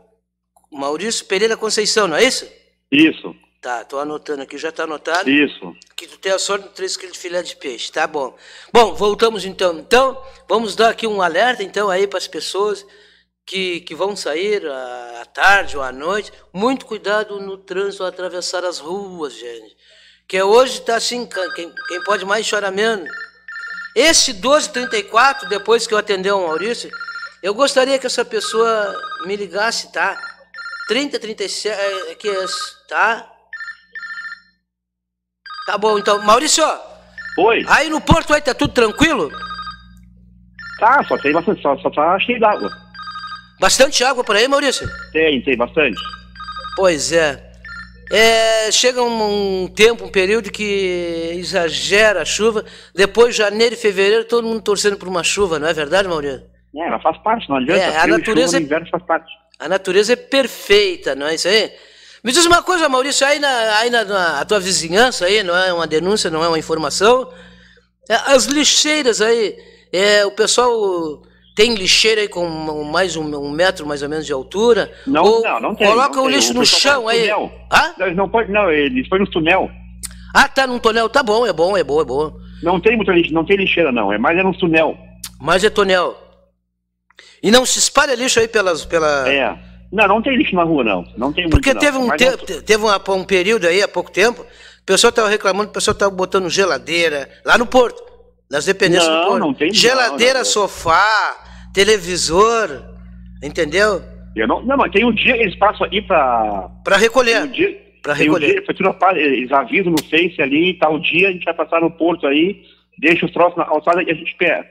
Speaker 2: Maurício Pereira Conceição, não é isso? Isso. Tá, tô anotando aqui, já tá anotado? Isso. Que tu tem a sorte de 3 quilos de filé de peixe, tá bom. Bom, voltamos então. Então, vamos dar aqui um alerta então aí para as pessoas que, que vão sair à tarde ou à noite, muito cuidado no trânsito atravessar as ruas, gente. Que hoje está assim, quem, quem pode mais chora menos. Esse 1234, depois que eu atender o Maurício, eu gostaria que essa pessoa me ligasse, tá? 3037, é, é, que é esse, tá? Tá bom, então. Maurício! Oi! Aí no porto aí tá tudo tranquilo? Tá, só tem bastante, só, só tá cheio d'água. Bastante água por aí, Maurício? Tem, tem bastante. Pois é. é chega um, um, tempo, um período que exagera a chuva. Depois, janeiro e fevereiro, todo mundo torcendo por uma chuva, não é verdade, Maurício?
Speaker 1: É, ela faz parte, não adianta. É, a natureza. Chuva, é-
Speaker 2: inverno faz parte. A natureza é perfeita, não é isso aí? Me diz uma coisa, Maurício, aí na, aí na, na tua vizinhança aí, não é uma denúncia, não é uma informação. É, as lixeiras aí, é, o pessoal tem lixeira aí com mais um, um, metro mais ou menos de altura? Não, ou não, não tem. Coloca não o tem. lixo no chão aí. Hã? Não, pode, não, eles foi no túnel. Ah, tá num túnel, tá bom, é bom, é bom, é bom. Não tem muito lixo, não tem lixeira não, é mais é num túnel. mas é túnel. E não se espalha lixo aí pelas pela É. Não, não tem lixo na rua não, não tem Porque muito, teve não. um é te, teve um, um período aí há pouco tempo, o pessoal tava reclamando, o pessoal tava botando geladeira lá no porto. Nas dependências não, do porto. Não tem, geladeira, não, sofá, televisor, entendeu? Eu não, não, mas tem um dia eles passam aí para para recolher. Tem um dia, para recolher. Um dia, parte, eles avisam no Face ali, tal tá dia a gente vai passar no porto aí, deixa os troços na calçada e a gente pega.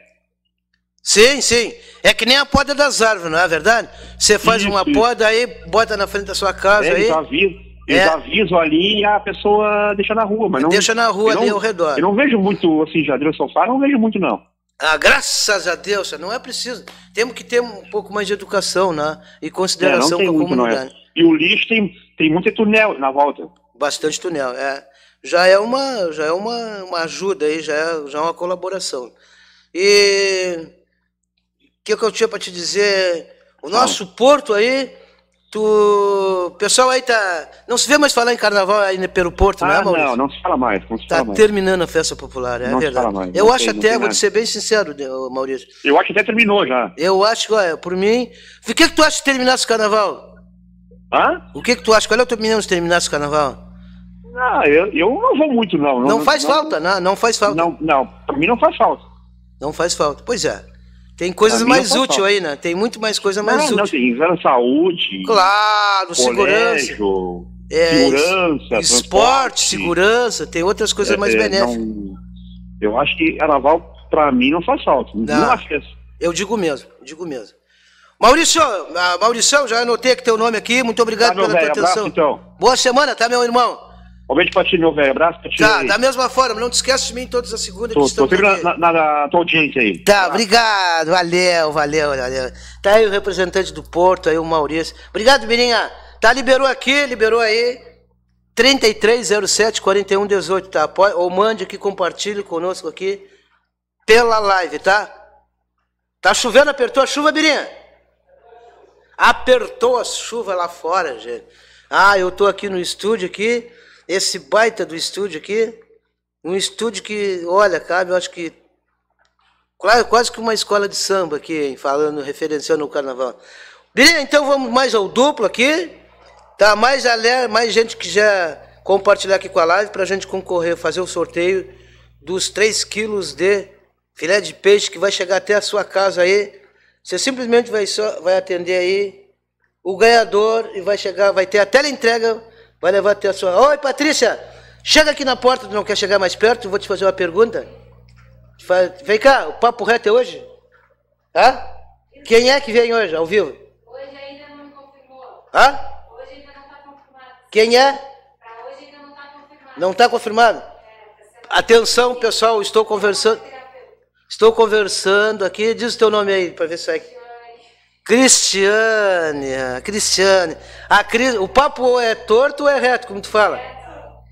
Speaker 2: Sim, sim. É que nem a poda das árvores, não é verdade? Você faz isso, uma isso. poda aí, bota na frente da sua casa é, aí. Eles avisam,
Speaker 1: eles é. avisam ali e a pessoa deixa na rua, mas não. Deixa na rua ali não, ao redor. Eu não vejo muito, assim, Jadril Sofá, não vejo muito, não.
Speaker 2: Ah, graças a Deus, não é preciso. Temos que ter um pouco mais de educação né? e consideração é, com a muito, é. comunidade. É. E o lixo tem, tem muito túnel na volta. Bastante túnel, é. Já é uma, já é uma, uma ajuda aí, já é, já é uma colaboração. E o que, que eu tinha para te dizer? O nosso não. porto aí Tu. O pessoal aí tá. Não se vê mais falar em carnaval aí pelo Porto, é, ah, não é, Maurício? Não, não se fala mais. Não se tá mais. terminando a festa popular, é não verdade. Mais, eu acho tem, até, vou te ser bem sincero, Maurício. Eu acho que até terminou já. Eu acho, olha, por mim. O que, é que tu acha de terminar esse carnaval? Hã? O que, é que tu acha? Qual é o teu opinião de terminar esse carnaval? Não, ah, eu, eu não vou muito, não. Não, não faz não, falta, não, não faz falta. Não, não, pra mim não faz falta. Não faz falta, pois é. Tem coisas mais úteis aí, né? Tem muito mais coisa mais não, útil. Não,
Speaker 1: tem saúde. Claro, colégio, segurança. É, segurança, esporte,
Speaker 2: segurança, tem outras coisas é, mais é, benéficas.
Speaker 1: Não, eu acho que Araval, para mim, não faz falta. Não, não acho que é... Assim. Eu digo mesmo,
Speaker 2: digo mesmo. Maurício, ah, Maurício, já anotei que teu nome aqui. Muito obrigado tá, pela velho, tua atenção. Abraço, então. Boa semana, tá, meu irmão? Talvez para ti, meu velho. Abraço pra ti. Tá, da mesma forma, não te esquece de mim todas as segundas tô, tô aqui. Na, na, na, tua audiência aí. Tá, obrigado. Valeu, valeu, valeu. Tá aí o representante do Porto, aí o Maurício. Obrigado, Mirinha. Tá, liberou aqui, liberou aí. 3307-4118, tá? Ou mande aqui, compartilhe conosco aqui pela live, tá? Tá chovendo, apertou a chuva, Birinha? Apertou a chuva lá fora, gente. Ah, eu tô aqui no estúdio aqui esse baita do estúdio aqui, um estúdio que, olha, cabe, eu acho que quase que uma escola de samba aqui, falando, referenciando o carnaval. Beleza, então vamos mais ao duplo aqui, tá? Mais, galera, mais gente que já compartilhar aqui com a live para a gente concorrer, fazer o sorteio dos 3 quilos de filé de peixe que vai chegar até a sua casa aí. Você simplesmente vai, só, vai atender aí o ganhador e vai chegar, vai ter a tela entrega Vai levar até a sua. Oi, Patrícia! Chega aqui na porta, tu não quer chegar mais perto? Vou te fazer uma pergunta. Vem cá, o papo reto é hoje? Hã? Quem é que vem hoje, ao vivo? Hoje ainda não confirmou. Hã? Hoje ainda não está confirmado. Quem é? hoje ainda não está confirmado. Não está confirmado? É, Atenção, pessoal, estou conversando. Estou conversando aqui. Diz o teu nome aí, para ver se é. Cristiane, ah, Cristiane. A Cris, o papo é torto ou é reto, como tu fala?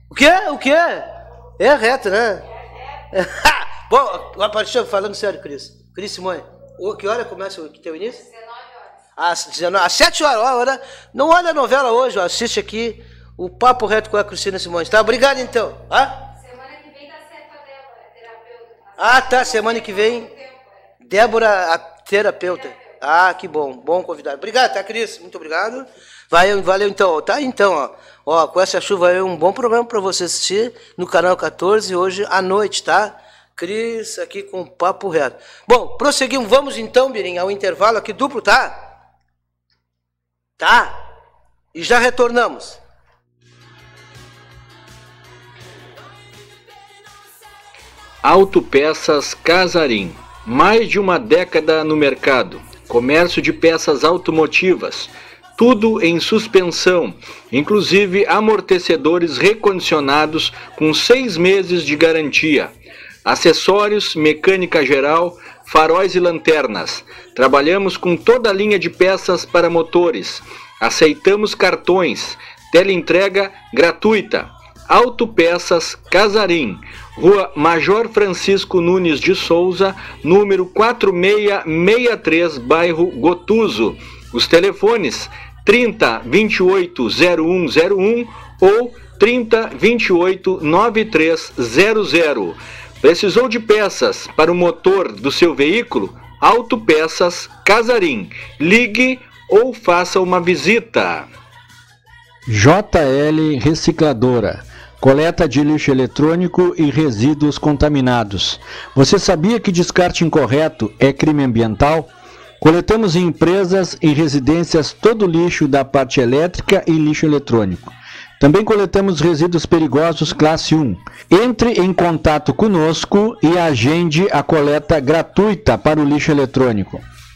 Speaker 2: O que? O que? É reto, né? É reto. Bom, a partir falando sério, Cris. Cris Simone, que hora começa o que teu início? 19 horas. Às, 19, às 7 horas, Não olha a novela hoje, assiste aqui o papo reto com a Cristina Simões. Tá? Obrigado então. Hã? Semana que vem dá tá certo a Débora, terapeuta. Tá? Ah, tá. Semana que vem. É. Débora, a terapeuta. Ah, que bom, bom convidado. Obrigado, tá, Cris? Muito obrigado. Valeu, valeu então. Tá, então, ó. Ó, com essa chuva é um bom programa para você assistir no canal 14 hoje à noite, tá? Cris aqui com papo reto. Bom, prosseguimos. Vamos então, Birim, ao intervalo aqui duplo, tá? Tá? E já retornamos.
Speaker 1: Autopeças Casarim. Mais de uma década no mercado comércio de peças automotivas, tudo em suspensão, inclusive amortecedores recondicionados com seis meses de garantia, acessórios, mecânica geral, faróis e lanternas. Trabalhamos com toda a linha de peças para motores. Aceitamos cartões, teleentrega gratuita. Autopeças Casarim, Rua Major Francisco Nunes de Souza, número 4663, bairro Gotuso. Os telefones 30 28 0101 ou 30 28 9300. Precisou de peças para o motor do seu veículo? Autopeças Casarim. Ligue ou faça uma visita. JL Recicladora coleta de lixo eletrônico e resíduos contaminados. Você sabia que descarte incorreto é crime ambiental? Coletamos em empresas e residências todo o lixo da parte elétrica e lixo eletrônico. Também coletamos resíduos perigosos classe 1. Entre em contato conosco e agende a coleta gratuita para o lixo eletrônico.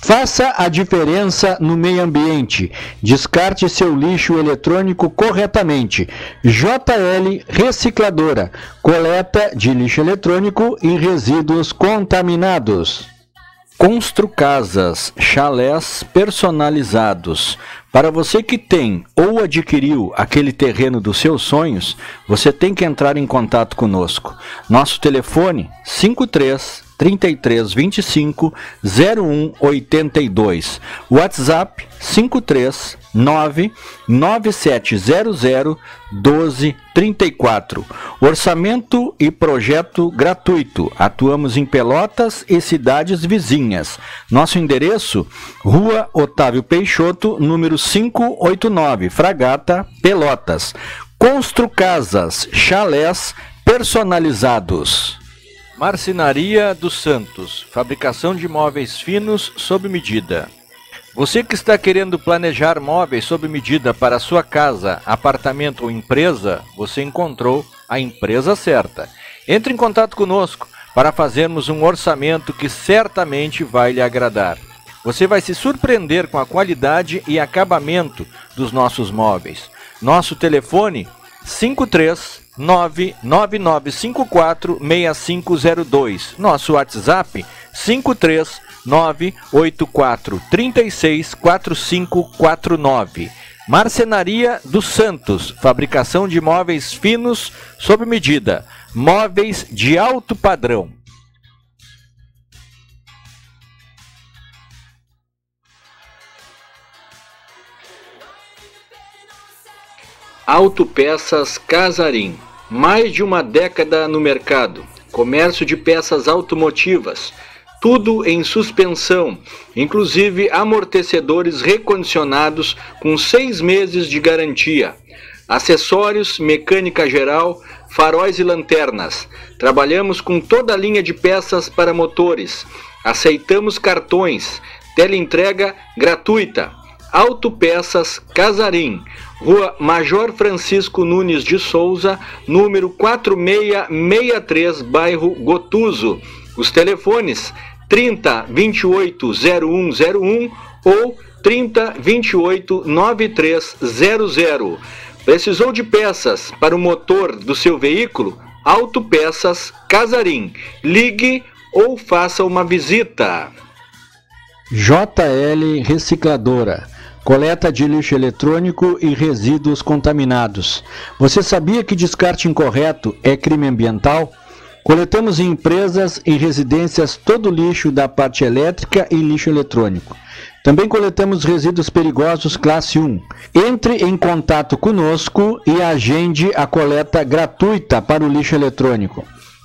Speaker 1: Faça a diferença no meio ambiente. Descarte seu lixo eletrônico corretamente. JL Recicladora. Coleta de lixo eletrônico e resíduos contaminados. Constru casas, chalés personalizados. Para você que tem ou adquiriu aquele terreno dos seus sonhos, você tem que entrar em contato conosco. Nosso telefone 53 3325 0182. WhatsApp 539 9700 1234. Orçamento e projeto gratuito. Atuamos em Pelotas e cidades vizinhas. Nosso endereço: Rua Otávio Peixoto, número 589, Fragata, Pelotas. Constru Casas, chalés personalizados. Marcenaria dos Santos, fabricação de móveis finos sob medida. Você que está querendo planejar móveis sob medida para sua casa, apartamento ou empresa, você encontrou a empresa certa. Entre em contato conosco para fazermos um orçamento que certamente vai lhe agradar. Você vai se surpreender com a qualidade e acabamento dos nossos móveis. Nosso telefone 53 999546502. Nosso WhatsApp 53984364549. Marcenaria dos Santos, fabricação de móveis finos sob medida, móveis de alto padrão. Autopeças Casarim mais de uma década no mercado, comércio de peças automotivas, tudo em suspensão, inclusive amortecedores recondicionados com seis meses de garantia, acessórios, mecânica geral, faróis e lanternas. Trabalhamos com toda a linha de peças para motores. Aceitamos cartões, teleentrega gratuita. Autopeças Casarim Rua Major Francisco Nunes de Souza, número 4663, bairro Gotuso. Os telefones 30 28 0101 ou 30 28 9300. Precisou de peças para o motor do seu veículo? Autopeças Casarim. Ligue ou faça uma visita. JL Recicladora coleta de lixo eletrônico e resíduos contaminados. Você sabia que descarte incorreto é crime ambiental? Coletamos em empresas e residências todo o lixo da parte elétrica e lixo eletrônico. Também coletamos resíduos perigosos classe 1. Entre em contato conosco e agende a coleta gratuita para o lixo eletrônico.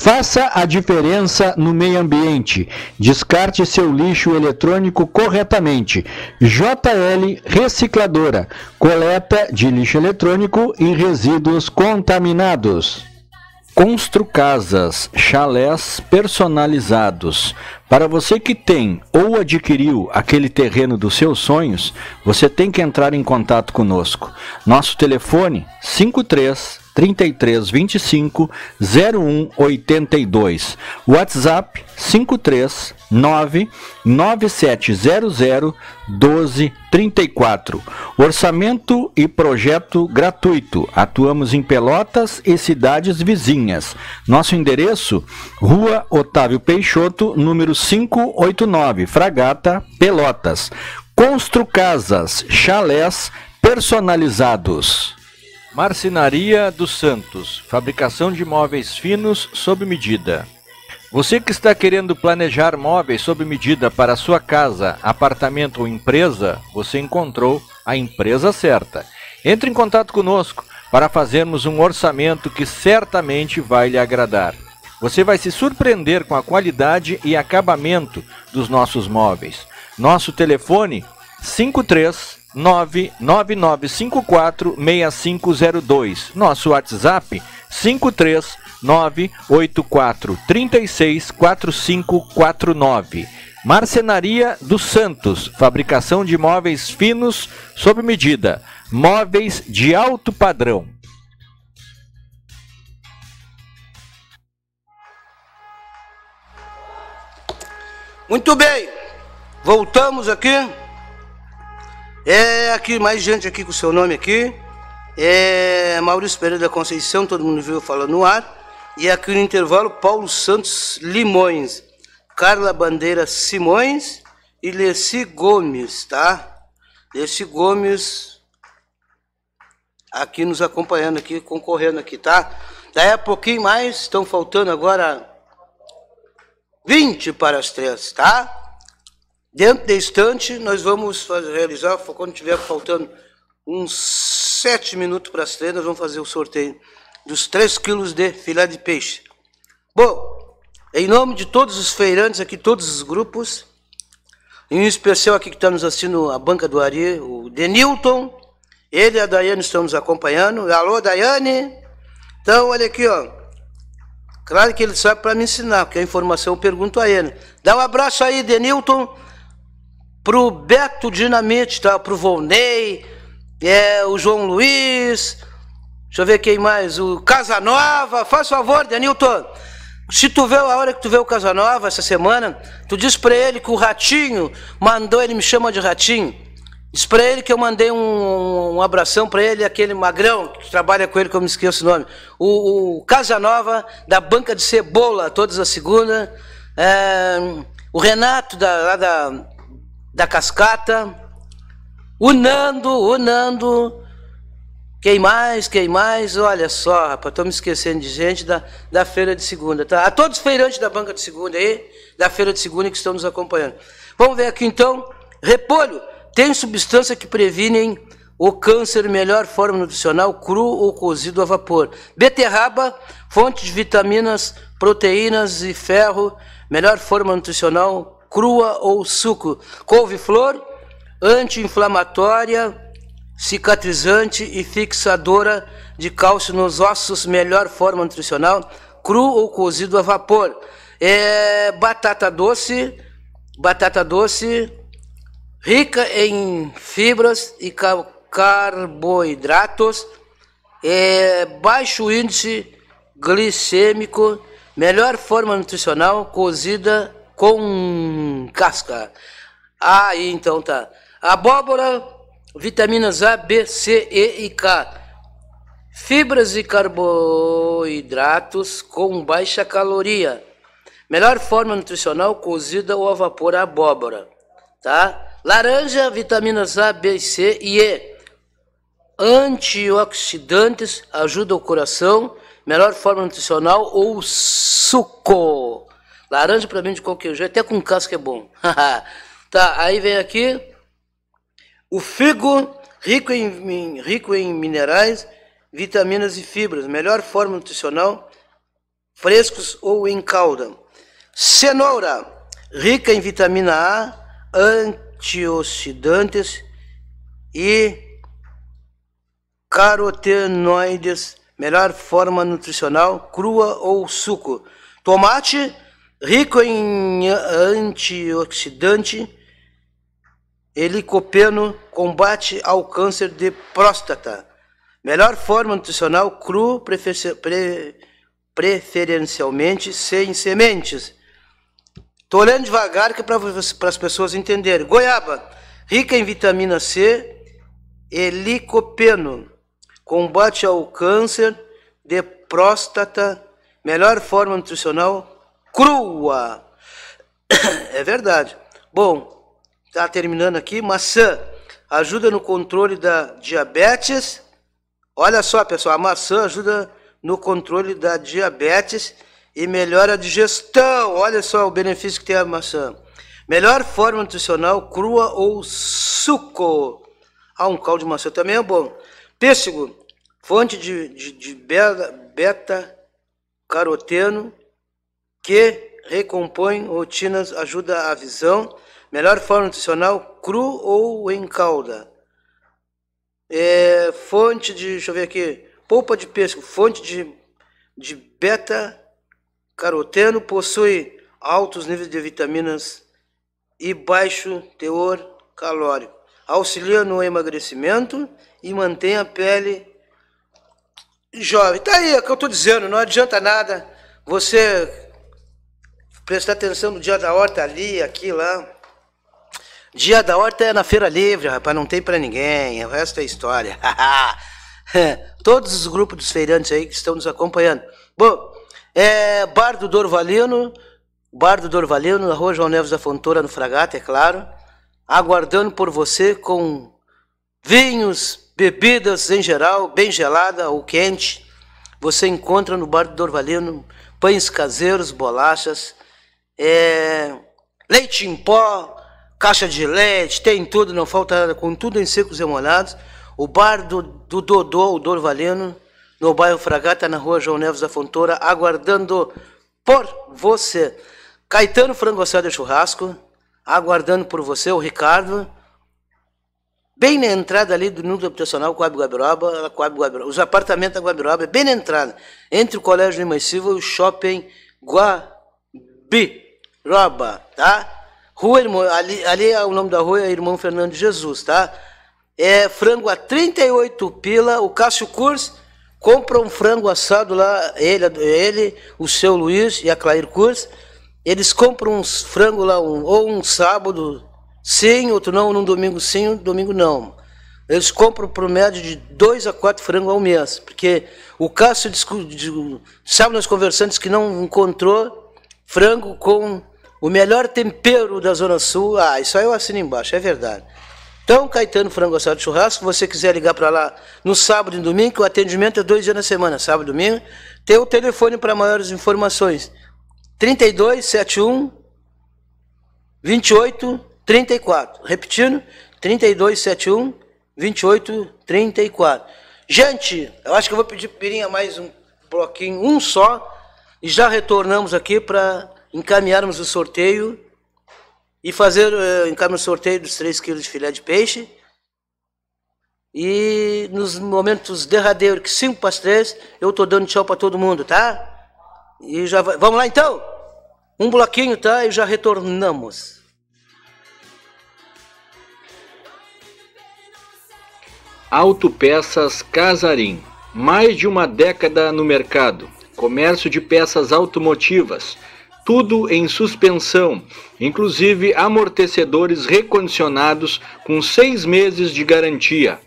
Speaker 1: Faça a diferença no meio ambiente. Descarte seu lixo eletrônico corretamente. JL Recicladora. Coleta de lixo eletrônico e resíduos contaminados. Constru casas, chalés personalizados. Para você que tem ou adquiriu aquele terreno dos seus sonhos, você tem que entrar em contato conosco. Nosso telefone 53 33 25 01 82. WhatsApp 53 9 9700 12 34. Orçamento e projeto gratuito. Atuamos em Pelotas e cidades vizinhas. Nosso endereço: Rua Otávio Peixoto, número 589, Fragata, Pelotas. Constru Casas, chalés personalizados. Marcenaria dos Santos, fabricação de móveis finos sob medida. Você que está querendo planejar móveis sob medida para sua casa, apartamento ou empresa, você encontrou a empresa certa. Entre em contato conosco para fazermos um orçamento que certamente vai lhe agradar. Você vai se surpreender com a qualidade e acabamento dos nossos móveis. Nosso telefone 53 999546502. Nosso WhatsApp 53984364549. Marcenaria dos Santos, fabricação de móveis finos sob medida, móveis de alto padrão.
Speaker 2: Muito bem, voltamos aqui. É aqui, mais gente aqui com o seu nome aqui. É Maurício Pereira da Conceição, todo mundo viu falando no ar. E aqui no intervalo, Paulo Santos Limões, Carla Bandeira Simões e Leci Gomes, tá? Leci Gomes aqui nos acompanhando aqui, concorrendo aqui, tá? Daí a pouquinho mais, estão faltando agora 20 para as três, tá? Dentro da estante, nós vamos fazer, realizar, quando tiver faltando uns sete minutos para as três, nós vamos fazer o sorteio dos três quilos de filé de peixe. Bom, em nome de todos os feirantes aqui, todos os grupos, em especial aqui que está nos assistindo a Banca do Ari, o Denilton, ele e a Daiane estão nos acompanhando. Alô, Daiane! Então, olha aqui, ó. Claro que ele sabe para me ensinar, porque a informação eu pergunto a ele. Dá um abraço aí, Denilton pro Beto Dinamite, tá? Pro Volney, é, o João Luiz, deixa eu ver quem mais, o Casanova, faz favor, Denilton, se tu vê a hora que tu vê o Casanova essa semana, tu diz pra ele que o Ratinho mandou, ele me chama de Ratinho, diz pra ele que eu mandei um, um abração pra ele, aquele magrão que trabalha com ele, que eu me esqueço o nome, o, o Casanova, da Banca de Cebola, todas as segundas, é, o Renato, da, da da cascata. O Nando, o Nando. Quem mais, quem mais? Olha só, rapaz, estou me esquecendo de gente da, da feira de segunda, tá? A todos os feirantes da banca de segunda aí, da feira de segunda que estão nos acompanhando. Vamos ver aqui então. Repolho tem substância que previne o câncer, melhor forma nutricional, cru ou cozido a vapor. Beterraba, fonte de vitaminas, proteínas e ferro, melhor forma nutricional, crua ou suco. Couve-flor, anti-inflamatória, cicatrizante e fixadora de cálcio nos ossos, melhor forma nutricional, cru ou cozido a vapor. É, batata doce, batata doce rica em fibras e carboidratos, é, baixo índice glicêmico, melhor forma nutricional, cozida com casca. Ah, então tá. Abóbora, vitaminas A, B, C, E e K. Fibras e carboidratos com baixa caloria. Melhor forma nutricional cozida ou a vapor a abóbora, tá? Laranja, vitaminas A, B, C e E. Antioxidantes, ajuda o coração. Melhor forma nutricional ou suco. Laranja para mim de qualquer jeito, até com casca é bom. tá, aí vem aqui o figo, rico em, rico em minerais, vitaminas e fibras, melhor forma nutricional, frescos ou em calda. Cenoura, rica em vitamina A, antioxidantes e carotenoides, melhor forma nutricional, crua ou suco. Tomate, rico em antioxidante, helicopeno combate ao câncer de próstata. Melhor forma nutricional cru, preferencialmente sem sementes. Estou olhando devagar que é para as pessoas entenderem. Goiaba, rica em vitamina C, helicopeno, combate ao câncer de próstata. Melhor forma nutricional crua. É verdade. Bom, tá terminando aqui. Maçã ajuda no controle da diabetes. Olha só, pessoal, a maçã ajuda no controle da diabetes e melhora a digestão. Olha só o benefício que tem a maçã. Melhor forma nutricional, crua ou suco. Ah, um caldo de maçã também é bom. Pêssego, fonte de, de, de beta-caroteno, que recompõe rotinas, ajuda a visão. Melhor forma nutricional, cru ou em calda. É, fonte de, deixa eu ver aqui, polpa de pesco, fonte de, de beta-caroteno, possui altos níveis de vitaminas e baixo teor calórico. Auxilia no emagrecimento e mantém a pele jovem. Tá aí é o que eu tô dizendo, não adianta nada você Prestar atenção no dia da horta ali, aqui, lá. Dia da horta é na feira livre, rapaz, não tem para ninguém. O resto é história. Todos os grupos dos feirantes aí que estão nos acompanhando. Bom, é Bar do Dorvalino, Bar do Dorvalino, na rua João Neves da Fontoura, no Fragata, é claro. Aguardando por você com vinhos, bebidas em geral, bem gelada ou quente. Você encontra no Bar do Dorvalino pães caseiros, bolachas é, leite em pó, caixa de leite, tem tudo, não falta nada, com tudo em secos e molhados. O bar do, do Dodô, o Valeno, no bairro Fragata, na rua João Neves da Fontoura, aguardando por você. Caetano Frango Assado é Churrasco, aguardando por você, o Ricardo. Bem na entrada ali do núcleo habitacional Coab Guabiroba, Coab Guabiroba, os apartamentos da Guabiroba, bem na entrada, entre o Colégio Imersivo e o Shopping Guabi. Roba, tá? Rua Irmão, ali, ali é o nome da rua é Irmão Fernando Jesus, tá? É frango a 38 pila, o Cássio Curs compra um frango assado lá, ele, ele o seu Luiz e a Clair Curs, eles compram uns frango lá, um, ou um sábado sim, outro não, num domingo sim, um domingo não. Eles compram por médio de dois a quatro frangos ao mês, porque o Cássio, sabe, nós conversantes que não encontrou frango com o melhor tempero da Zona Sul. Ah, isso aí eu assino embaixo, é verdade. Então, Caetano Frango Assado Churrasco, se você quiser ligar para lá no sábado e no domingo, que o atendimento é dois dias na semana, sábado e domingo. Tem o telefone para maiores informações: 3271 28 34. Repetindo: 3271 28 34. Gente, eu acho que eu vou pedir pirinha mais um bloquinho, um só e já retornamos aqui para encaminharmos o sorteio e fazer eh, encaminhar o sorteio dos 3 quilos de filé de peixe. E nos momentos derradeiros, que 5 para as 3, eu estou dando tchau para todo mundo, tá? E já vai... Vamos lá então? Um bloquinho, tá? E já retornamos.
Speaker 1: Autopeças Casarim. Mais de uma década no mercado comércio de peças automotivas, tudo em suspensão, inclusive amortecedores recondicionados com seis meses de garantia,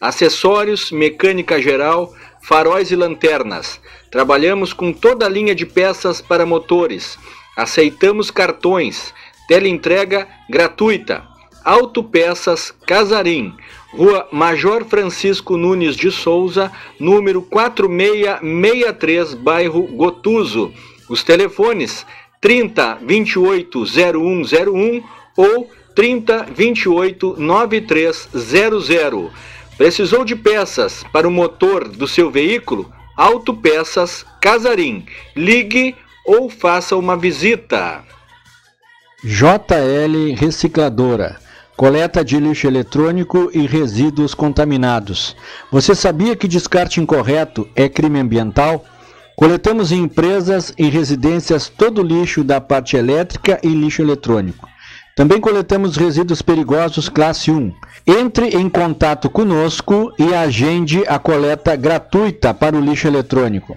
Speaker 1: acessórios, mecânica geral, faróis e lanternas. Trabalhamos com toda a linha de peças para motores. Aceitamos cartões, teleentrega gratuita. Autopeças Casarim Rua Major Francisco Nunes de Souza, número 4663, bairro Gotuso. Os telefones 30 28 0101 ou 30 28 9300. Precisou de peças para o motor do seu veículo? Autopeças Casarim. Ligue ou faça uma visita. JL Recicladora coleta de lixo eletrônico e resíduos contaminados. Você sabia que descarte incorreto é crime ambiental? Coletamos em empresas e residências todo o lixo da parte elétrica e lixo eletrônico. Também coletamos resíduos perigosos classe 1. Entre em contato conosco e agende a coleta gratuita para o lixo eletrônico.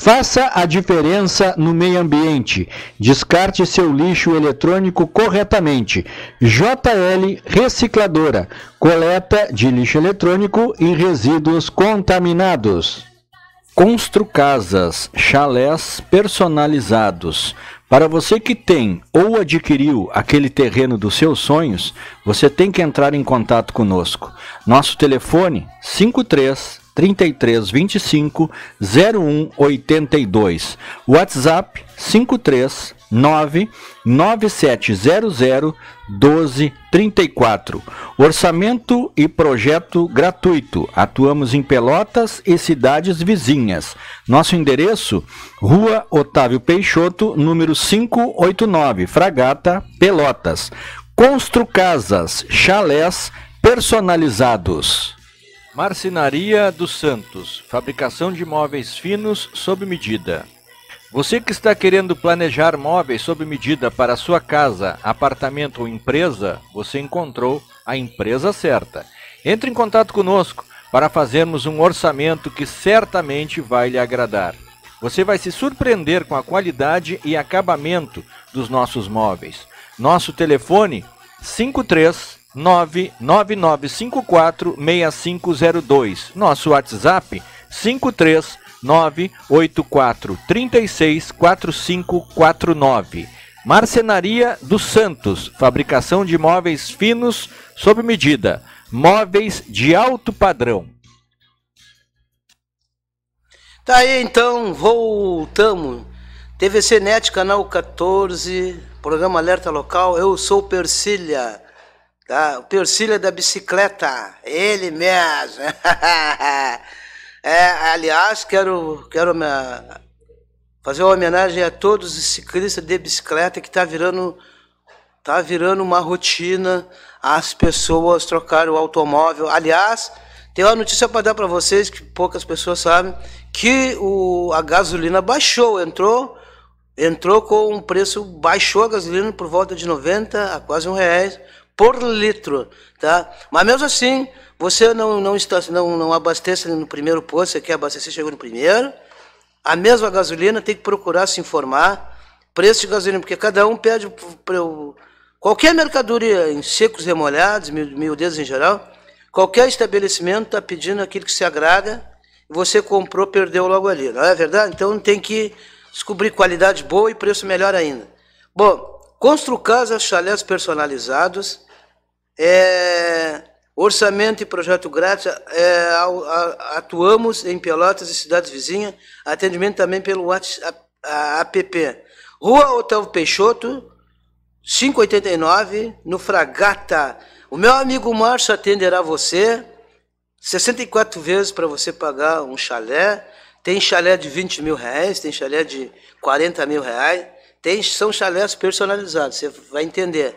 Speaker 1: Faça a diferença no meio ambiente. Descarte seu lixo eletrônico corretamente. JL Recicladora. Coleta de lixo eletrônico e resíduos contaminados. Constru casas, chalés personalizados. Para você que tem ou adquiriu aquele terreno dos seus sonhos, você tem que entrar em contato conosco. Nosso telefone 53 3325 0182. WhatsApp 539 9700 1234. Orçamento e projeto gratuito. Atuamos em Pelotas e cidades vizinhas. Nosso endereço: Rua Otávio Peixoto, número 589, Fragata, Pelotas. Constru Casas, chalés personalizados. Marcenaria dos Santos, fabricação de móveis finos sob medida. Você que está querendo planejar móveis sob medida para sua casa, apartamento ou empresa, você encontrou a empresa certa. Entre em contato conosco para fazermos um orçamento que certamente vai lhe agradar. Você vai se surpreender com a qualidade e acabamento dos nossos móveis. Nosso telefone 53 999546502. Nosso WhatsApp 53984364549. Marcenaria dos Santos, fabricação de móveis finos sob medida, móveis de alto padrão. Tá aí então, voltamos.
Speaker 2: TVC Net, canal 14, programa Alerta Local. Eu sou Persília. Tá? O Persília é da bicicleta, ele mesmo. é, aliás, quero, quero me, fazer uma homenagem a todos os ciclistas de bicicleta que está virando, tá virando uma rotina as pessoas trocarem o automóvel. Aliás, tem uma notícia para dar para vocês que poucas pessoas sabem que o, a gasolina baixou, entrou entrou com um preço baixou a gasolina por volta de 90 a quase um reais por litro, tá? Mas mesmo assim, você não, não, está, não, não abastece no primeiro posto, você quer abastecer, chegou no primeiro. A mesma gasolina tem que procurar se informar. Preço de gasolina, porque cada um pede o, qualquer mercadoria em secos remolhados, mil deses em geral, qualquer estabelecimento está pedindo aquilo que se agrada, você comprou, perdeu logo ali, não é verdade? Então tem que descobrir qualidade boa e preço melhor ainda. Bom, construa casas, chalés personalizados, é, orçamento e projeto grátis, é, atuamos em Pelotas e cidades vizinhas, atendimento também pelo app. Rua Otávio Peixoto, 589, no Fragata. O meu amigo Márcio atenderá você 64 vezes para você pagar um chalé. Tem chalé de 20 mil reais, tem chalé de 40 mil reais. Tem, são chalés personalizados, você vai entender.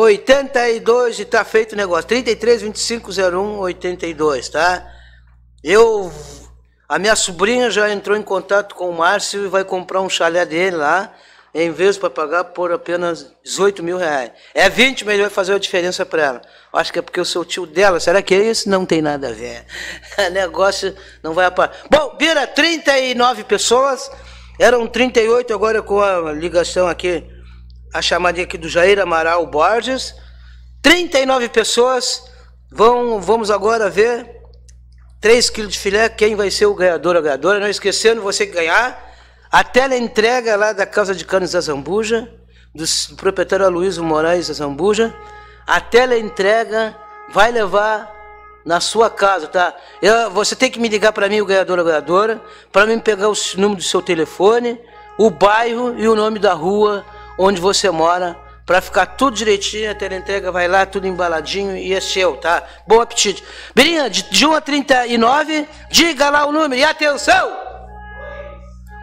Speaker 2: 82 e tá feito o negócio. 33 25 01 82, tá? Eu a minha sobrinha já entrou em contato com o Márcio e vai comprar um chalé dele lá, em vez para pagar por apenas 18 mil reais. É 20, mas ele vai fazer a diferença para ela. Acho que é porque eu sou tio dela. Será que é isso? Não tem nada a ver. Negócio não vai aparar. Bom, Bira, 39 pessoas. Eram 38 agora com a ligação aqui a chamadinha aqui do Jair Amaral Borges. 39 pessoas. Vão, vamos agora ver 3 quilos de filé, quem vai ser o ganhador ou ganhadora. Não esquecendo, você que ganhar, a tela entrega lá da Casa de Canos da Zambuja, do, proprietário Aloysio Moraes da Zambuja. A tela entrega vai levar na sua casa, tá? Eu, você tem que me ligar para mim, o ganhador ou ganhadora, para mim pegar o número do seu telefone, o bairro e o nome da rua onde você mora, para ficar tudo direitinho, a entrega vai lá, tudo embaladinho e é seu, tá? Bom apetite. Birinha, de, de 1 a 39, diga lá o número e atenção!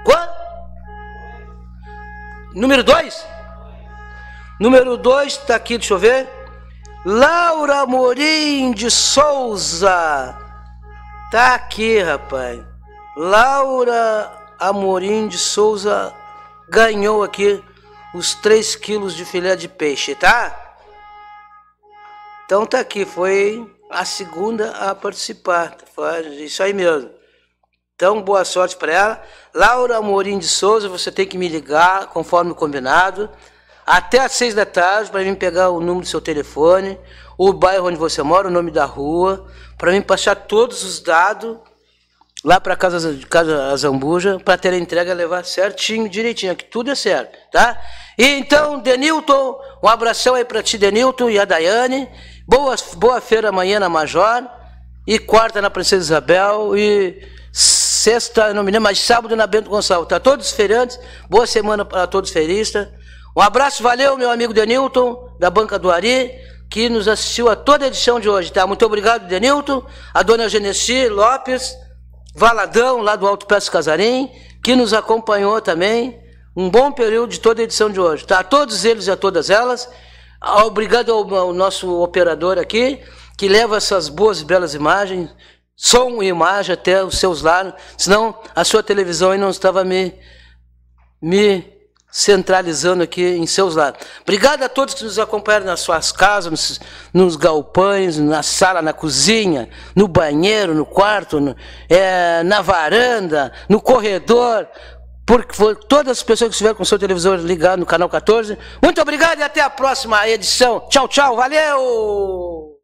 Speaker 2: Quanto? Número 2? Número 2, está aqui, deixa eu ver. Laura Morim de Souza. Tá aqui, rapaz. Laura Amorim de Souza ganhou aqui os 3 quilos de filé de peixe, tá? Então tá aqui, foi a segunda a participar. Tá foi isso aí mesmo. Então, boa sorte para ela. Laura Amorim de Souza, você tem que me ligar, conforme combinado. Até às seis da tarde, para mim pegar o número do seu telefone, o bairro onde você mora, o nome da rua, para mim passar todos os dados lá para casa casa Zambuja para ter a entrega levar certinho, direitinho, que tudo é certo, tá? E então, Denilton, um abração aí para ti, Denilton e a Daiane. Boa, boa feira amanhã na Major e quarta na Princesa Isabel e sexta, não me lembro, mas sábado na Bento Gonçalves. Tá todos feirantes. Boa semana para todos feiristas. Um abraço, valeu, meu amigo Denilton, da Banca do Ari, que nos assistiu a toda a edição de hoje, tá? Muito obrigado, Denilton, a dona Genesi Lopes, Valadão, lá do Alto Peço Casarim, que nos acompanhou também, um bom período de toda a edição de hoje. Tá? A todos eles e a todas elas, ah, obrigado ao, ao nosso operador aqui, que leva essas boas e belas imagens, som e imagem até os seus lados senão a sua televisão aí não estava me, me centralizando aqui em seus lados. Obrigado a todos que nos acompanharam nas suas casas, nos, nos galpões, na sala, na cozinha, no banheiro, no quarto, no, é, na varanda, no corredor, porque foi todas as pessoas que estiveram com o seu televisor ligado no canal 14. Muito obrigado e até a próxima edição. Tchau, tchau, valeu!